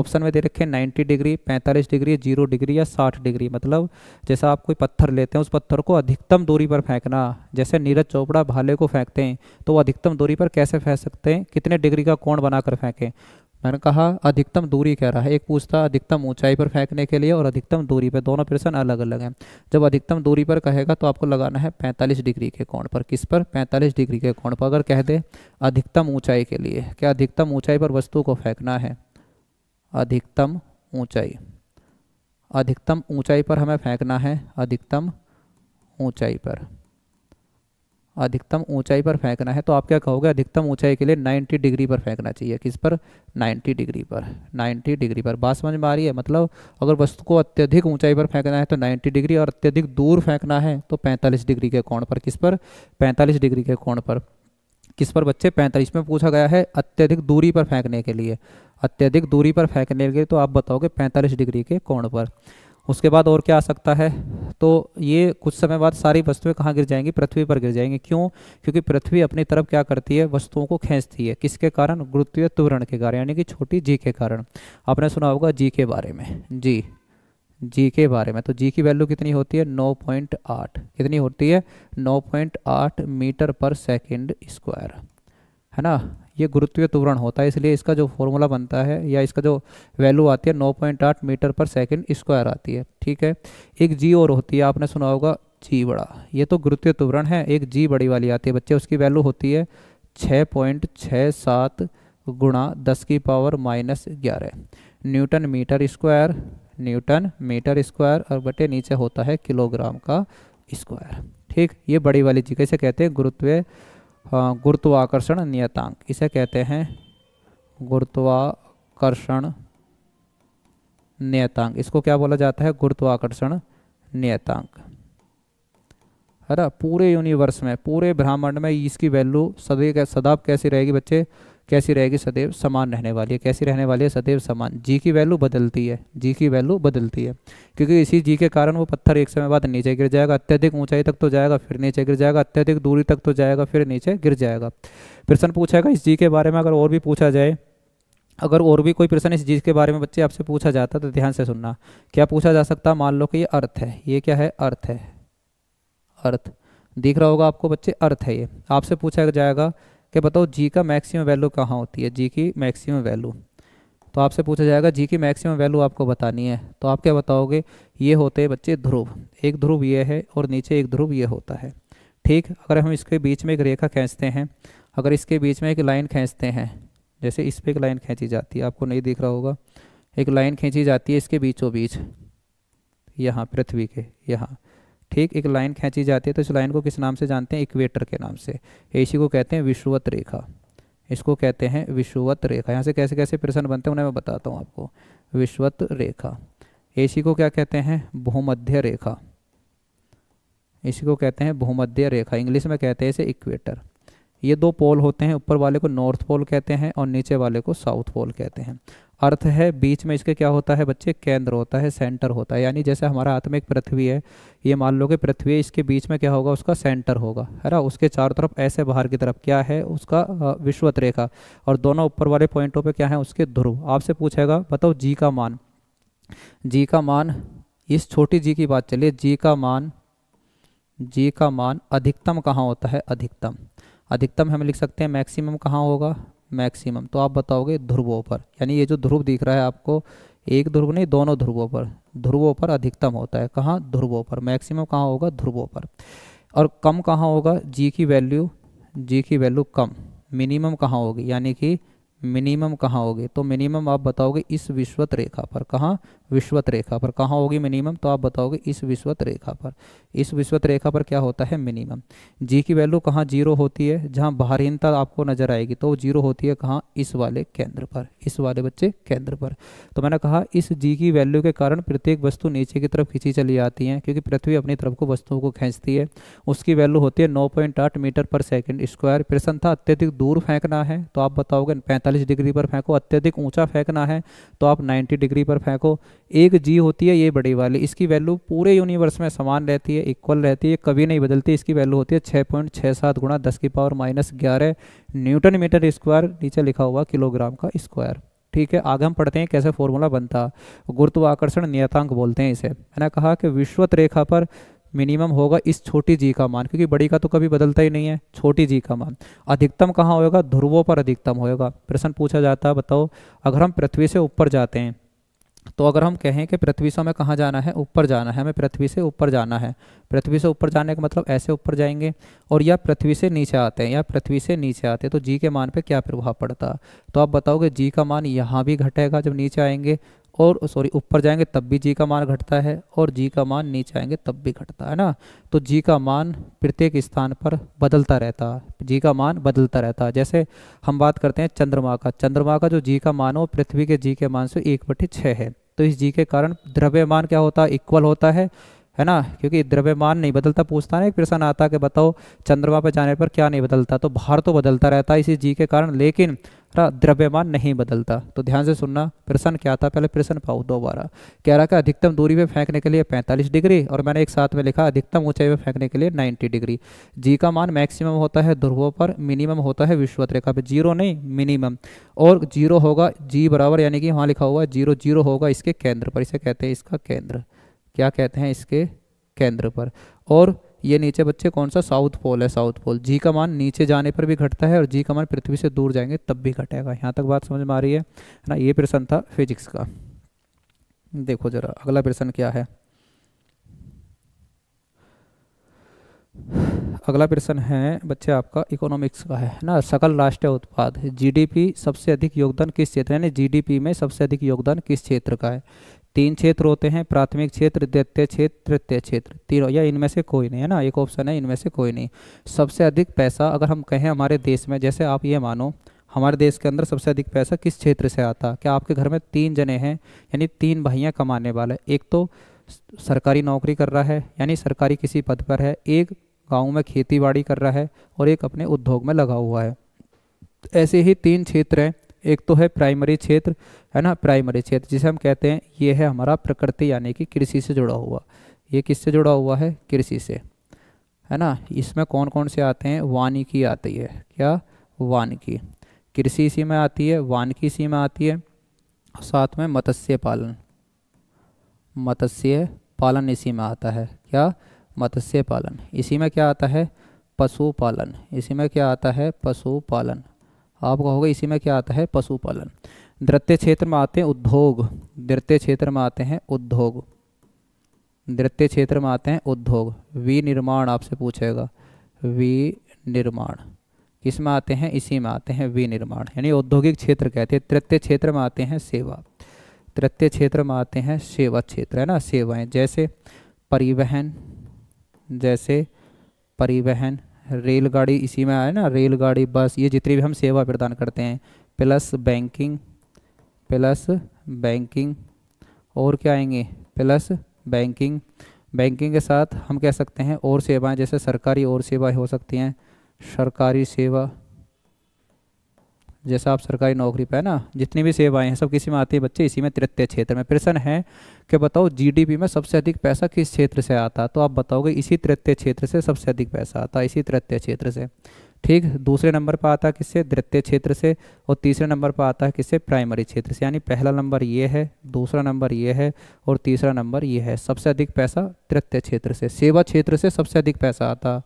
ऑप्शन में दे रखे नाइन्टी डिग्री पैंतालीस डिग्री जीरो डिग्री या साठ डिग्री मतलब जैसा आप कोई पत्थर लेते हैं उस पत्थर को अधिकतम दूरी पर फेंकना जैसे नीरज चोपड़ा भाले को फेंकते हैं तो वो अधिकतम दूरी पर कैसे फेंक सकते हैं कितने डिग्री का कोण बनाकर फेंकें मैंने कहा अधिकतम दूरी कह रहा है एक पूछता अधिकतम ऊंचाई पर फेंकने के लिए और अधिकतम दूरी पर दोनों प्रश्न अलग अलग हैं जब अधिकतम दूरी पर कहेगा तो आपको लगाना है 45 डिग्री के कोण पर किस पर 45 डिग्री के कोण पर अगर कह दे अधिकतम ऊंचाई के लिए क्या अधिकतम ऊंचाई पर वस्तु को फेंकना है अधिकतम ऊंचाई अधिकतम ऊंचाई पर हमें फेंकना है अधिकतम ऊंचाई पर अधिकतम ऊंचाई पर फेंकना है तो आप क्या कहोगे अधिकतम ऊंचाई के लिए 90 डिग्री पर फेंकना चाहिए किस पर 90 डिग्री पर 90 डिग्री पर बात समझ में आ रही है मतलब अगर वस्तु को अत्यधिक ऊंचाई पर फेंकना है तो 90 डिग्री और अत्यधिक दूर फेंकना है तो 45 डिग्री के कोण पर किस पर 45 डिग्री के कोण पर किस पर बच्चे पैंतालीस में पूछा गया है अत्यधिक दूरी पर फेंकने के लिए अत्यधिक दूरी पर फेंकने के लिए तो आप बताओगे पैंतालीस डिग्री के कोण पर उसके बाद और क्या आ सकता है तो ये कुछ समय बाद सारी वस्तुएं कहाँ गिर जाएंगी पृथ्वी पर गिर जाएंगी क्यों क्योंकि पृथ्वी अपनी तरफ क्या करती है वस्तुओं को खींचती है किसके कारण गुरुत्वीय त्वरण के कारण यानी कि छोटी जी के कारण आपने सुना होगा जी के बारे में जी जी के बारे में तो जी की वैल्यू कितनी होती है 9.8 कितनी होती है 9.8 मीटर पर सेकंड स्क्वायर है ना ये गुरुत्वीय त्वरण होता है इसलिए इसका जो फॉर्मूला बनता है या इसका जो वैल्यू आती है 9.8 मीटर पर सेकंड स्क्वायर आती है ठीक है एक जी और होती है आपने सुना होगा जी बड़ा ये तो गुरुत्वीय त्वरण है एक जी बड़ी वाली आती है बच्चे उसकी वैल्यू होती है छः पॉइंट छः सात गुणा दस की पावर माइनस ग्यारह newton metre square newton metre square और बटे नीचे होता है किलोग्राम का स्क्वायर ठीक ये बड़ी वाली जी कैसे कहते हैं गुरुत्व गुरुत्वाकर्षण नियतांक इसे कहते हैं गुरुत्वाकर्षण नियतांक इसको क्या बोला जाता है गुरुत्वाकर्षण नियतांक है ना पूरे यूनिवर्स में पूरे ब्रह्मांड में इसकी वैल्यू सदैव सदाब कैसी रहेगी बच्चे कैसी रहेगी सदैव समान रहने वाली है कैसी रहने वाली है सदैव समान जी की वैल्यू बदलती है जी की वैल्यू बदलती है क्योंकि इसी जी के कारण वो पत्थर एक समय बाद नीचे गिर जाएगा अत्यधिक ऊंचाई तक तो जाएगा फिर नीचे गिर जाएगा अत्यधिक दूरी तक तो जाएगा फिर नीचे गिर जाएगा प्रश्न पूछेगा इस जी के बारे में अगर और भी पूछा जाए अगर और भी कोई प्रश्न इस जी के बारे में बच्चे आपसे पूछा जाता तो ध्यान से सुनना क्या पूछा जा सकता मान लो कि ये अर्थ है ये क्या है अर्थ है अर्थ दिख रहा होगा आपको बच्चे अर्थ है ये आपसे पूछा जाएगा कि बताओ जी का मैक्सिमम वैल्यू कहाँ होती है जी की मैक्सिमम वैल्यू तो आपसे पूछा जाएगा जी की मैक्सिमम वैल्यू आपको बतानी है तो आप क्या बताओगे ये होते हैं बच्चे ध्रुव एक ध्रुव ये है और नीचे एक ध्रुव ये होता है ठीक अगर हम इसके बीच में एक रेखा खींचते हैं अगर इसके बीच में एक लाइन खींचते हैं जैसे इस पर एक लाइन खींची जाती है आपको नहीं दिख रहा होगा एक लाइन खींची जाती है इसके बीचों बीच यहाँ पृथ्वी के यहाँ ठीक एक लाइन खींची जाती है तो इस लाइन को किस नाम से जानते हैं इक्वेटर के नाम से इसी को कहते हैं विश्ववत रेखा इसको कहते हैं विश्ववत रेखा यहाँ से कैसे कैसे प्रश्न बनते हैं उन्हें मैं बताता हूँ आपको विश्वत रेखा इसी को क्या कहते हैं भूमध्य रेखा इसी को कहते हैं भूमध्य रेखा इंग्लिश में कहते हैं इसे इक्वेटर ये दो पोल होते हैं ऊपर वाले को नॉर्थ पोल कहते हैं और नीचे वाले को साउथ पोल कहते हैं अर्थ है बीच में इसके क्या होता है बच्चे केंद्र होता है सेंटर होता है यानी जैसे हमारा हाथ में एक पृथ्वी है ये मान लो कि पृथ्वी इसके बीच में क्या होगा उसका सेंटर होगा है ना उसके चारों तरफ ऐसे बाहर की तरफ क्या है उसका विश्वत रेखा और दोनों ऊपर वाले पॉइंटों पर क्या है उसके ध्रुव आपसे पूछेगा बताओ जी का मान जी का मान इस छोटी जी की बात चलिए जी का मान जी का मान अधिकतम कहाँ होता है अधिकतम अधिकतम हम लिख सकते हैं मैक्सिमम कहाँ होगा मैक्सिमम तो आप बताओगे ध्रुवों पर यानी ये जो ध्रुव दिख रहा है आपको एक ध्रुव नहीं दोनों ध्रुवों पर ध्रुवों पर अधिकतम होता है कहाँ ध्रुवों पर मैक्सिमम कहाँ होगा ध्रुवों पर और कम कहाँ होगा जी की वैल्यू जी की वैल्यू कम मिनिमम कहाँ होगी यानी कि मिनिमम कहाँ होगी तो मिनिमम आप बताओगे इस विश्वत रेखा पर कहाँ विश्वत रेखा पर कहाँ होगी मिनिमम तो आप बताओगे इस विश्वत रेखा पर इस विश्वत रेखा पर क्या होता है मिनिमम जी की वैल्यू कहाँ जीरो होती है जहाँ बाहरीनता आपको नजर आएगी तो जीरो होती है कहाँ इस वाले केंद्र पर इस वाले बच्चे केंद्र पर तो मैंने कहा इस जी की वैल्यू के कारण प्रत्येक वस्तु नीचे की तरफ खींची चली जाती है क्योंकि पृथ्वी अपनी तरफ को वस्तुओं को खींचती है उसकी वैल्यू होती है नौ मीटर पर सेकेंड स्क्वायर प्रसन्नता था अत्यधिक दूर फेंकना है तो आप बताओगे पैंतालीस 45 डिग्री पर फेंको अत्यधिक ऊंचा फेंकना है तो आप 90 डिग्री पर फेंको एक जी होती है ये बड़ी वाली इसकी वैल्यू पूरे यूनिवर्स में समान रहती है इक्वल रहती है कभी नहीं बदलती इसकी वैल्यू होती है छः पॉइंट छः सात गुणा दस की पावर माइनस ग्यारह न्यूटन मीटर स्क्वायर नीचे लिखा हुआ किलोग्राम का स्क्वायर ठीक है आगे हम पढ़ते हैं कैसे फॉर्मूला बनता गुरुत्वाकर्षण नियतांक बोलते हैं इसे मैंने कहा कि विश्वत रेखा पर मिनिमम होगा इस छोटी जी का मान क्योंकि बड़ी का तो कभी बदलता ही नहीं है छोटी जी का मान अधिकतम कहाँ होगा ध्रुवों पर अधिकतम होगा प्रश्न पूछा जाता है बताओ अगर हम पृथ्वी से ऊपर जाते हैं तो अगर हम कहें कि पृथ्वी से हमें कहाँ जाना है ऊपर जाना है हमें पृथ्वी से ऊपर जाना है पृथ्वी से ऊपर जाने का मतलब ऐसे ऊपर जाएंगे और या पृथ्वी से नीचे आते हैं या पृथ्वी से नीचे आते हैं तो जी के मान पे क्या प्रभाव पड़ता तो आप बताओगे जी का मान यहाँ भी घटेगा जब नीचे आएंगे और सॉरी ऊपर जाएंगे तब भी जी का मान घटता है और जी का मान नीचे आएंगे तब भी घटता है ना तो जी का मान प्रत्येक स्थान पर बदलता रहता है जी का मान बदलता रहता है जैसे हम बात करते हैं चंद्रमा का चंद्रमा का जो जी का मान हो पृथ्वी के जी के मान से एक बटे छः है तो इस जी के कारण द्रव्यमान क्या होता है इक्वल होता है है ना क्योंकि द्रव्यमान नहीं बदलता पूछता ना एक प्रश्न आता कि बताओ चंद्रमा पर जाने पर क्या नहीं बदलता तो भार तो बदलता रहता है इसी जी के कारण लेकिन द्रव्यमान नहीं बदलता तो ध्यान से सुनना प्रश्न क्या था पहले प्रश्न पाओ दोबारा कह रहा है अधिकतम दूरी में फेंकने के लिए 45 डिग्री और मैंने एक साथ में लिखा अधिकतम ऊंचाई में फेंकने के लिए 90 डिग्री जी का मान मैक्सिमम होता है ध्रुवों पर मिनिमम होता है विश्वत रेखा पर जीरो नहीं मिनिमम और जीरो होगा जी बराबर यानी कि वहाँ लिखा हुआ जीरो जीरो होगा इसके केंद्र पर इसे कहते हैं इसका केंद्र क्या कहते हैं इसके केंद्र पर और ये नीचे बच्चे कौन सा साउथ पोल है साउथ पोल जी का मान नीचे जाने पर भी घटता है और जी का मान पृथ्वी से दूर जाएंगे तब भी घटेगा यहाँ तक बात समझ में आ रही है ना ये प्रश्न था फिजिक्स का देखो जरा अगला प्रश्न क्या है अगला प्रश्न है बच्चे आपका इकोनॉमिक्स का है ना सकल राष्ट्रीय उत्पाद जीडीपी सबसे अधिक योगदान किस क्षेत्र यानी जीडीपी में सबसे अधिक योगदान किस क्षेत्र का है तीन क्षेत्र होते हैं प्राथमिक क्षेत्र द्वितीय क्षेत्र तृतीय क्षेत्र तीनों या इनमें से कोई नहीं है ना एक ऑप्शन है इनमें से कोई नहीं सबसे अधिक पैसा अगर हम कहें हमारे देश में जैसे आप ये मानो हमारे देश के अंदर सबसे अधिक पैसा किस क्षेत्र से आता क्या आपके घर में तीन जने हैं यानी तीन भाइयाँ कमाने वाला एक तो सरकारी नौकरी कर रहा है यानी सरकारी किसी पद पर है एक गाँव में खेती बाड़ी कर रहा है और एक अपने उद्योग में लगा हुआ है ऐसे ही तीन क्षेत्र हैं एक तो है प्राइमरी क्षेत्र है ना प्राइमरी क्षेत्र जिसे हम कहते हैं ये है हमारा प्रकृति यानी कि कृषि से जुड़ा हुआ ये किससे जुड़ा हुआ है कृषि से है ना इसमें कौन कौन से आते हैं वानिकी आती है क्या वानिकी कृषि इसी में आती है वानिकी इसी में आती है साथ में मत्स्य पालन मत्स्य पालन इसी में आता है क्या मत्स्य पालन इसी में क्या आता है पशुपालन इसी में क्या आता है पशुपालन आप कहोगे इसी में क्या आता है पशुपालन द्वितीय क्षेत्र में आते हैं उद्योग द्वितीय क्षेत्र में आते हैं उद्योग द्वितीय क्षेत्र में आते हैं उद्योग विनिर्माण आपसे पूछेगा विनिर्माण किस में आते हैं इसी में आते हैं विनिर्माण यानी औद्योगिक क्षेत्र कहते हैं तृतीय क्षेत्र में आते हैं सेवा तृतीय क्षेत्र में आते हैं सेवा क्षेत्र है ना सेवाएं जैसे परिवहन जैसे परिवहन रेलगाड़ी इसी में आए ना रेलगाड़ी बस ये जितनी भी हम सेवा प्रदान करते हैं प्लस बैंकिंग प्लस बैंकिंग और क्या आएंगे प्लस बैंकिंग बैंकिंग के साथ हम कह सकते हैं और सेवाएं जैसे सरकारी और सेवाएं हो सकती हैं सरकारी सेवा जैसा आप सरकारी नौकरी पे है ना जितनी भी सेवाएं हैं सब किसी में आती है बच्चे इसी में तृतीय क्षेत्र में प्रश्न है कि बताओ जीडीपी में सबसे अधिक पैसा किस क्षेत्र से आता तो आप बताओगे इसी तृतीय क्षेत्र से सबसे अधिक पैसा आता इसी तृतीय क्षेत्र से ठीक दूसरे नंबर पर आता है किससे द्वितीय क्षेत्र से और तीसरे नंबर पर आता है किससे प्राइमरी क्षेत्र से यानी पहला नंबर ये है दूसरा नंबर ये है और तीसरा नंबर ये है सबसे अधिक पैसा तृतीय क्षेत्र से सेवा क्षेत्र से सबसे अधिक पैसा आता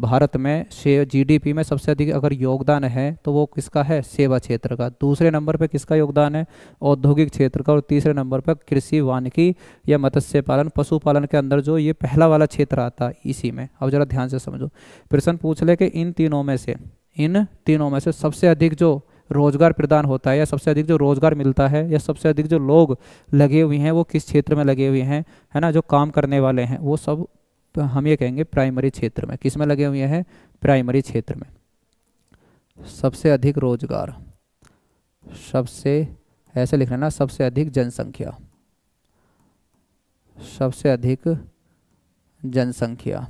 भारत में जीडीपी में सबसे अधिक अगर योगदान है तो वो किसका है सेवा क्षेत्र का दूसरे नंबर पर किसका योगदान है औद्योगिक क्षेत्र का और तीसरे नंबर पर कृषि वानिकी या मत्स्य पालन पशुपालन के अंदर जो ये पहला वाला क्षेत्र आता है इसी में अब जरा ध्यान से समझो प्रश्न पूछ ले कि इन तीनों में से इन तीनों में से सबसे अधिक जो रोजगार प्रदान होता है या सबसे अधिक जो रोजगार मिलता है या सबसे अधिक जो लोग लगे हुए हैं वो किस क्षेत्र में लगे हुए हैं है ना जो काम करने वाले हैं वो सब हम ये कहेंगे प्राइमरी क्षेत्र में किस में लगे हुए हैं प्राइमरी क्षेत्र में सबसे अधिक रोजगार सबसे ऐसे लिखना ना सबसे अधिक जनसंख्या सबसे अधिक जनसंख्या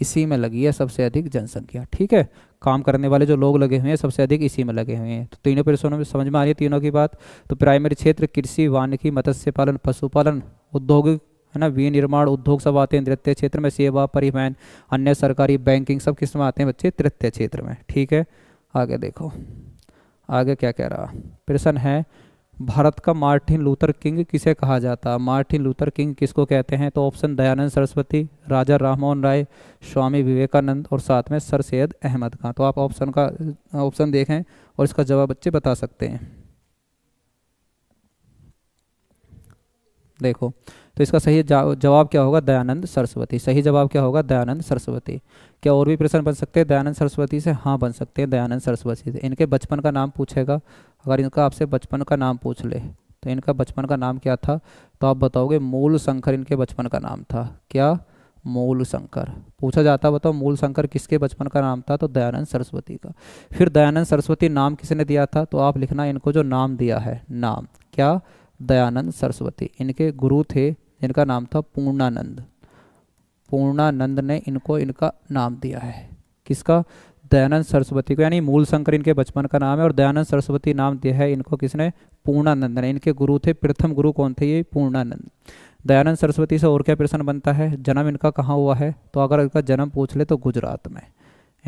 इसी में लगी है सबसे अधिक जनसंख्या ठीक है काम करने वाले जो लोग लगे हुए हैं सबसे अधिक इसी में लगे हुए हैं तो तीनों प्रश्नों में समझ में आ रही है तीनों की बात तो प्राइमरी क्षेत्र कृषि वानिकी मत्स्य पालन पशुपालन उद्योग है ना विनिर्माण उद्योग सब आते हैं तृतीय क्षेत्र में सेवा परिवहन अन्य सरकारी बैंकिंग सब किस में आते हैं बच्चे तृतीय क्षेत्र में ठीक है आगे देखो आगे क्या कह रहा प्रश्न है भारत का मार्टिन लूथर किंग किसे कहा जाता है मार्टिन लूथर किंग किसको कहते हैं तो ऑप्शन दयानंद सरस्वती राजा राममोहन राय स्वामी विवेकानंद और साथ में सर सैद अहमद खां तो आप ऑप्शन का ऑप्शन देखें और इसका जवाब बच्चे बता सकते हैं देखो तो इसका सही जवाब क्या होगा दयानंद सरस्वती सही जवाब क्या होगा दयानंद सरस्वती क्या और भी प्रश्न बन सकते हैं दयानंद सरस्वती से हाँ बन सकते हैं दयानंद सरस्वती से इनके बचपन का नाम पूछेगा अगर इनका आपसे बचपन का नाम पूछ ले तो इनका बचपन का नाम क्या था तो आप बताओगे मूल शंकर इनके बचपन का नाम था क्या मूल शंकर पूछा जाता बताओ मूल शंकर किसके बचपन का नाम था तो दयानंद सरस्वती का फिर दयानंद सरस्वती नाम किसने दिया था तो आप लिखना इनको जो नाम दिया है नाम क्या दयानंद सरस्वती इनके गुरु थे जिनका नाम था पूर्णानंद पूर्णानंद ने इनको इनका नाम दिया है किसका दयानंद सरस्वती को यानी मूल शंकर इनके बचपन का नाम है और दयानंद सरस्वती नाम दिया है इनको किसने पूर्णानंद ने इनके गुरु थे प्रथम गुरु कौन थे ये पूर्णानंद दयानंद सरस्वती से और क्या प्रश्न बनता है जन्म इनका कहाँ हुआ है तो अगर इनका जन्म पूछ ले तो गुजरात में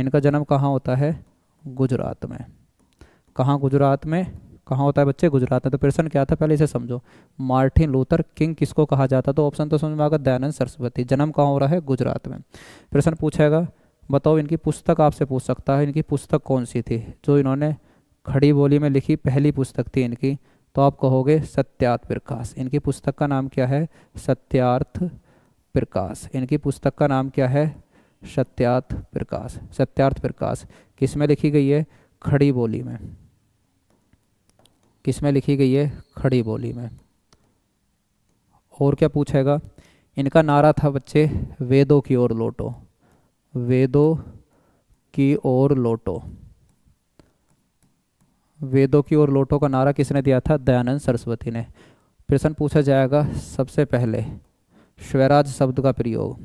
इनका जन्म कहाँ होता है गुजरात में कहाँ गुजरात में कहाँ होता है बच्चे गुजरात में तो प्रश्न क्या था पहले इसे समझो मार्टिन लूथर किंग किसको कहा जाता तो ऑप्शन तो समझ में आएगा दयानंद सरस्वती जन्म कहाँ हो रहा है गुजरात में प्रश्न पूछेगा बताओ इनकी पुस्तक आपसे पूछ सकता है इनकी पुस्तक कौन सी थी जो इन्होंने खड़ी बोली में लिखी पहली पुस्तक थी इनकी तो आप कहोगे सत्यार्थ प्रकाश इनकी पुस्तक का नाम क्या है सत्यार्थ प्रकाश इनकी पुस्तक का नाम क्या है सत्यार्थ प्रकाश सत्यार्थ प्रकाश किस में लिखी गई है खड़ी बोली में किस में लिखी गई है खड़ी बोली में और क्या पूछेगा इनका नारा था बच्चे वेदों की ओर लौटो वेदों की ओर लौटो वेदों की ओर लौटो का नारा किसने दिया था दयानंद सरस्वती ने प्रश्न पूछा जाएगा सबसे पहले स्वराज शब्द का प्रयोग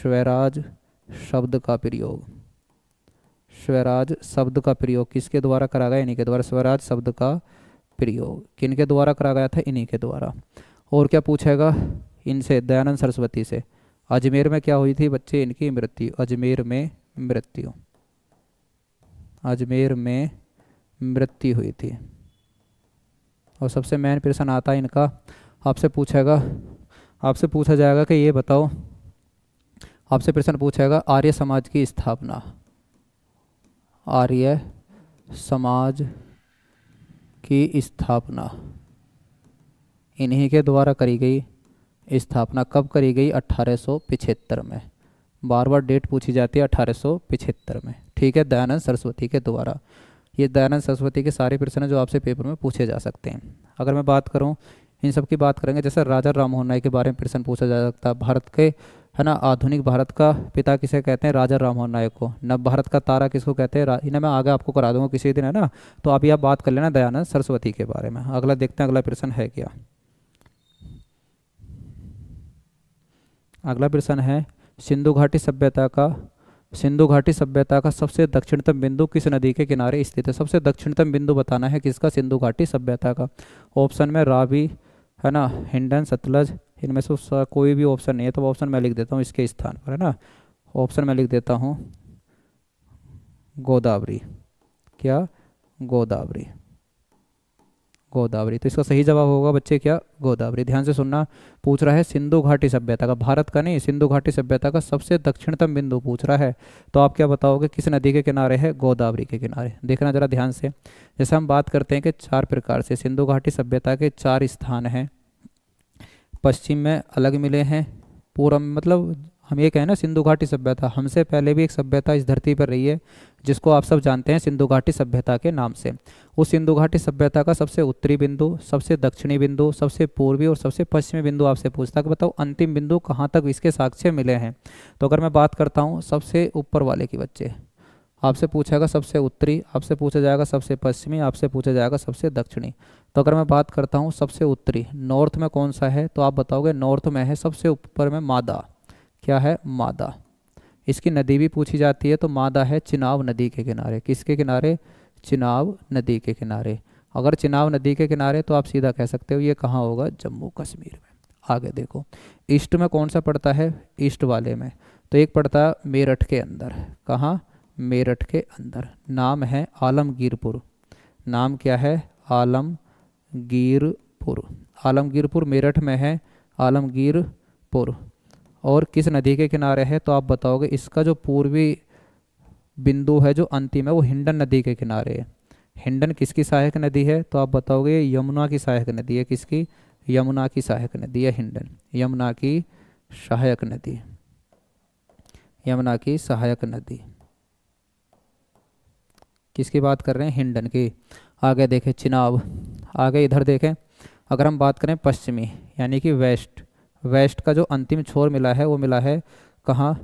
स्वराज शब्द का प्रयोग स्वराज शब्द का प्रयोग किसके द्वारा करा गया इन्हीं के द्वारा स्वराज शब्द का प्रयोग किन के द्वारा करा गया था इन्हीं के द्वारा और क्या पूछेगा इनसे दयानंद सरस्वती से अजमेर में क्या हुई थी बच्चे इनकी मृत्यु अजमेर में मृत्यु अजमेर में मृत्यु हुई थी और सबसे मेन प्रश्न आता है इनका आपसे पूछेगा आपसे पूछा जाएगा कि ये बताओ आपसे प्रश्न पूछेगा आर्य समाज की स्थापना आर्य समाज की स्थापना इन्हीं के द्वारा करी गई स्थापना कब करी गई अट्ठारह में बार बार डेट पूछी जाती है अट्ठारह में ठीक है दयानंद सरस्वती के द्वारा ये दयानंद सरस्वती के सारे प्रश्न जो आपसे पेपर में पूछे जा सकते हैं अगर मैं बात करूँ इन सब की बात करेंगे जैसे राजा राम राय के बारे में प्रश्न पूछा जा सकता है भारत के है ना आधुनिक भारत का पिता किसे कहते हैं राजा राम नायक को नव भारत का तारा किसको कहते हैं इन्हें मैं आगे आपको करा दूंगा किसी दिन है ना तो अभी आप बात कर लेना दयानंद सरस्वती के बारे में अगला देखते हैं अगला प्रश्न है क्या अगला प्रश्न है सिंधु घाटी सभ्यता का सिंधु घाटी सभ्यता का सबसे दक्षिणतम बिंदु किस नदी के किनारे स्थित है सबसे दक्षिणतम बिंदु बताना है किसका सिंधु घाटी सभ्यता का ऑप्शन में रावी है ना हिंडन सतलज इनमें से उसका कोई भी ऑप्शन नहीं है तो ऑप्शन मैं लिख देता हूँ इसके स्थान पर है ना ऑप्शन मैं लिख देता हूँ गोदावरी क्या गोदावरी गोदावरी तो इसका सही जवाब होगा बच्चे क्या गोदावरी ध्यान से सुनना पूछ रहा है सिंधु घाटी सभ्यता का भारत का नहीं सिंधु घाटी सभ्यता का सबसे दक्षिणतम बिंदु पूछ रहा है तो आप क्या बताओगे किस नदी के किनारे है गोदावरी के किनारे देखना जरा ध्यान से जैसे हम बात करते हैं कि चार प्रकार से सिंधु घाटी सभ्यता के चार स्थान हैं पश्चिम में अलग मिले हैं पूर्व मतलब हम ये कहें ना सिंधु घाटी सभ्यता हमसे पहले भी एक सभ्यता इस धरती पर रही है जिसको आप सब जानते हैं सिंधु घाटी सभ्यता के नाम से उस सिंधु घाटी सभ्यता का सबसे उत्तरी बिंदु सबसे दक्षिणी बिंदु सबसे पूर्वी और सबसे पश्चिमी बिंदु आपसे पूछता कि बताओ अंतिम बिंदु कहाँ तक इसके साक्ष्य मिले हैं तो अगर मैं बात करता हूँ सबसे ऊपर वाले के बच्चे आपसे पूछेगा सबसे उत्तरी आपसे पूछा जाएगा सबसे पश्चिमी आपसे पूछा जाएगा सबसे दक्षिणी तो अगर मैं बात करता हूँ सबसे उत्तरी नॉर्थ में कौन सा है तो आप बताओगे नॉर्थ में है सबसे ऊपर में मादा क्या है मादा इसकी नदी भी पूछी जाती है तो मादा है चिनाव नदी के किनारे किसके किनारे चिनाव नदी के किनारे अगर चिनाव नदी के किनारे तो आप सीधा कह सकते हो ये कहाँ होगा जम्मू कश्मीर में आगे देखो ईस्ट में कौन सा पड़ता है ईस्ट वाले में तो एक पड़ता है मेरठ के अंदर कहाँ मेरठ के अंदर नाम है आलमगीरपुर नाम क्या है आलम आलमगीरपुर आलमगीरपुर मेरठ में है आलमगीरपुर और किस नदी के किनारे है तो आप बताओगे इसका जो पूर्वी बिंदु है जो अंतिम है वो हिंडन नदी के किनारे है हिंडन किसकी सहायक नदी है तो आप बताओगे यमुना की सहायक नदी है किसकी यमुना की सहायक नदी है हिंडन यमुना की सहायक नदी यमुना की सहायक नदी किसकी बात कर रहे हैं हिंडन की आगे देखें चिनाब आगे इधर देखें अगर हम बात करें पश्चिमी यानी कि वेस्ट वेस्ट का जो अंतिम छोर मिला है वो मिला है कहाँ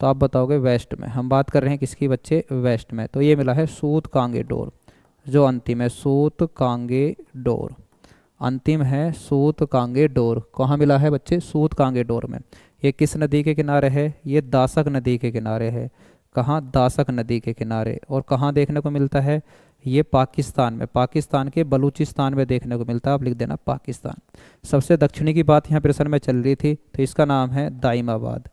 तो आप बताओगे वेस्ट में हम बात कर रहे हैं किसकी बच्चे वेस्ट में तो ये मिला है सूत कांगे डोर जो अंतिम है सूत कांगे डोर अंतिम है सूत कांगे डोर कहाँ मिला है बच्चे सूत कांगे डोर में ये किस नदी के किनारे है ये दासक नदी के किनारे है कहाँ दासक नदी के किनारे और कहाँ देखने को मिलता है ये पाकिस्तान में पाकिस्तान के बलूचिस्तान में देखने को मिलता है आप लिख देना पाकिस्तान सबसे दक्षिणी की बात यहाँ प्रश्न में चल रही थी तो इसका नाम है दाइमाबाद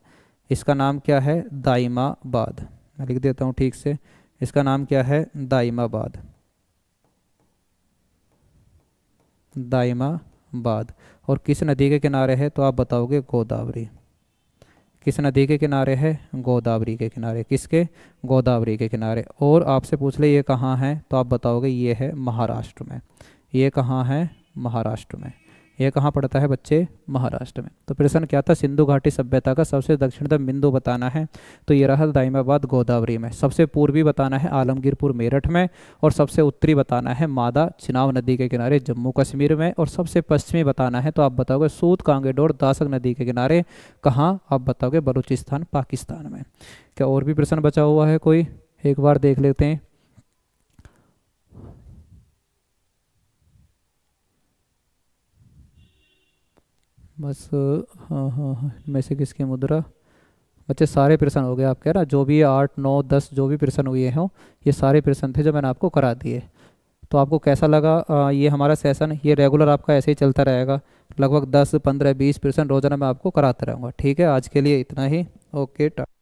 इसका नाम क्या है दाइमाबाद मैं लिख देता हूँ ठीक से इसका नाम क्या है दाइमाबाद दाइमाबाद और किस नदी के किनारे है तो आप बताओगे गोदावरी किस नदी के किनारे है गोदावरी के किनारे किसके गोदावरी के किनारे और आपसे पूछ ले ये कहाँ है तो आप बताओगे ये है महाराष्ट्र में ये कहाँ है महाराष्ट्र में यह कहाँ पड़ता है बच्चे महाराष्ट्र में तो प्रश्न क्या था सिंधु घाटी सभ्यता का सबसे दक्षिणतम बिंदु बताना है तो ये रहा दाइमाबाद गोदावरी में सबसे पूर्वी बताना है आलमगीरपुर मेरठ में और सबसे उत्तरी बताना है मादा चिनाव नदी के किनारे जम्मू कश्मीर में और सबसे पश्चिमी बताना है तो आप बताओगे सूद कांगेडोर दासक नदी के किनारे कहाँ आप बताओगे बलूचिस्तान पाकिस्तान में क्या और भी प्रश्न बचा हुआ है कोई एक बार देख लेते हैं बस हाँ, हाँ हाँ इनमें से किसकी मुद्रा बच्चे सारे प्रश्न हो गए आप कह रहा जो भी आठ नौ दस जो भी प्रश्न हुए हों ये सारे प्रश्न थे जो मैंने आपको करा दिए तो आपको कैसा लगा आ, ये हमारा सेशन ये रेगुलर आपका ऐसे ही चलता रहेगा लगभग दस पंद्रह बीस प्रश्न रोजाना मैं आपको कराता रहूँगा ठीक है आज के लिए इतना ही ओके टा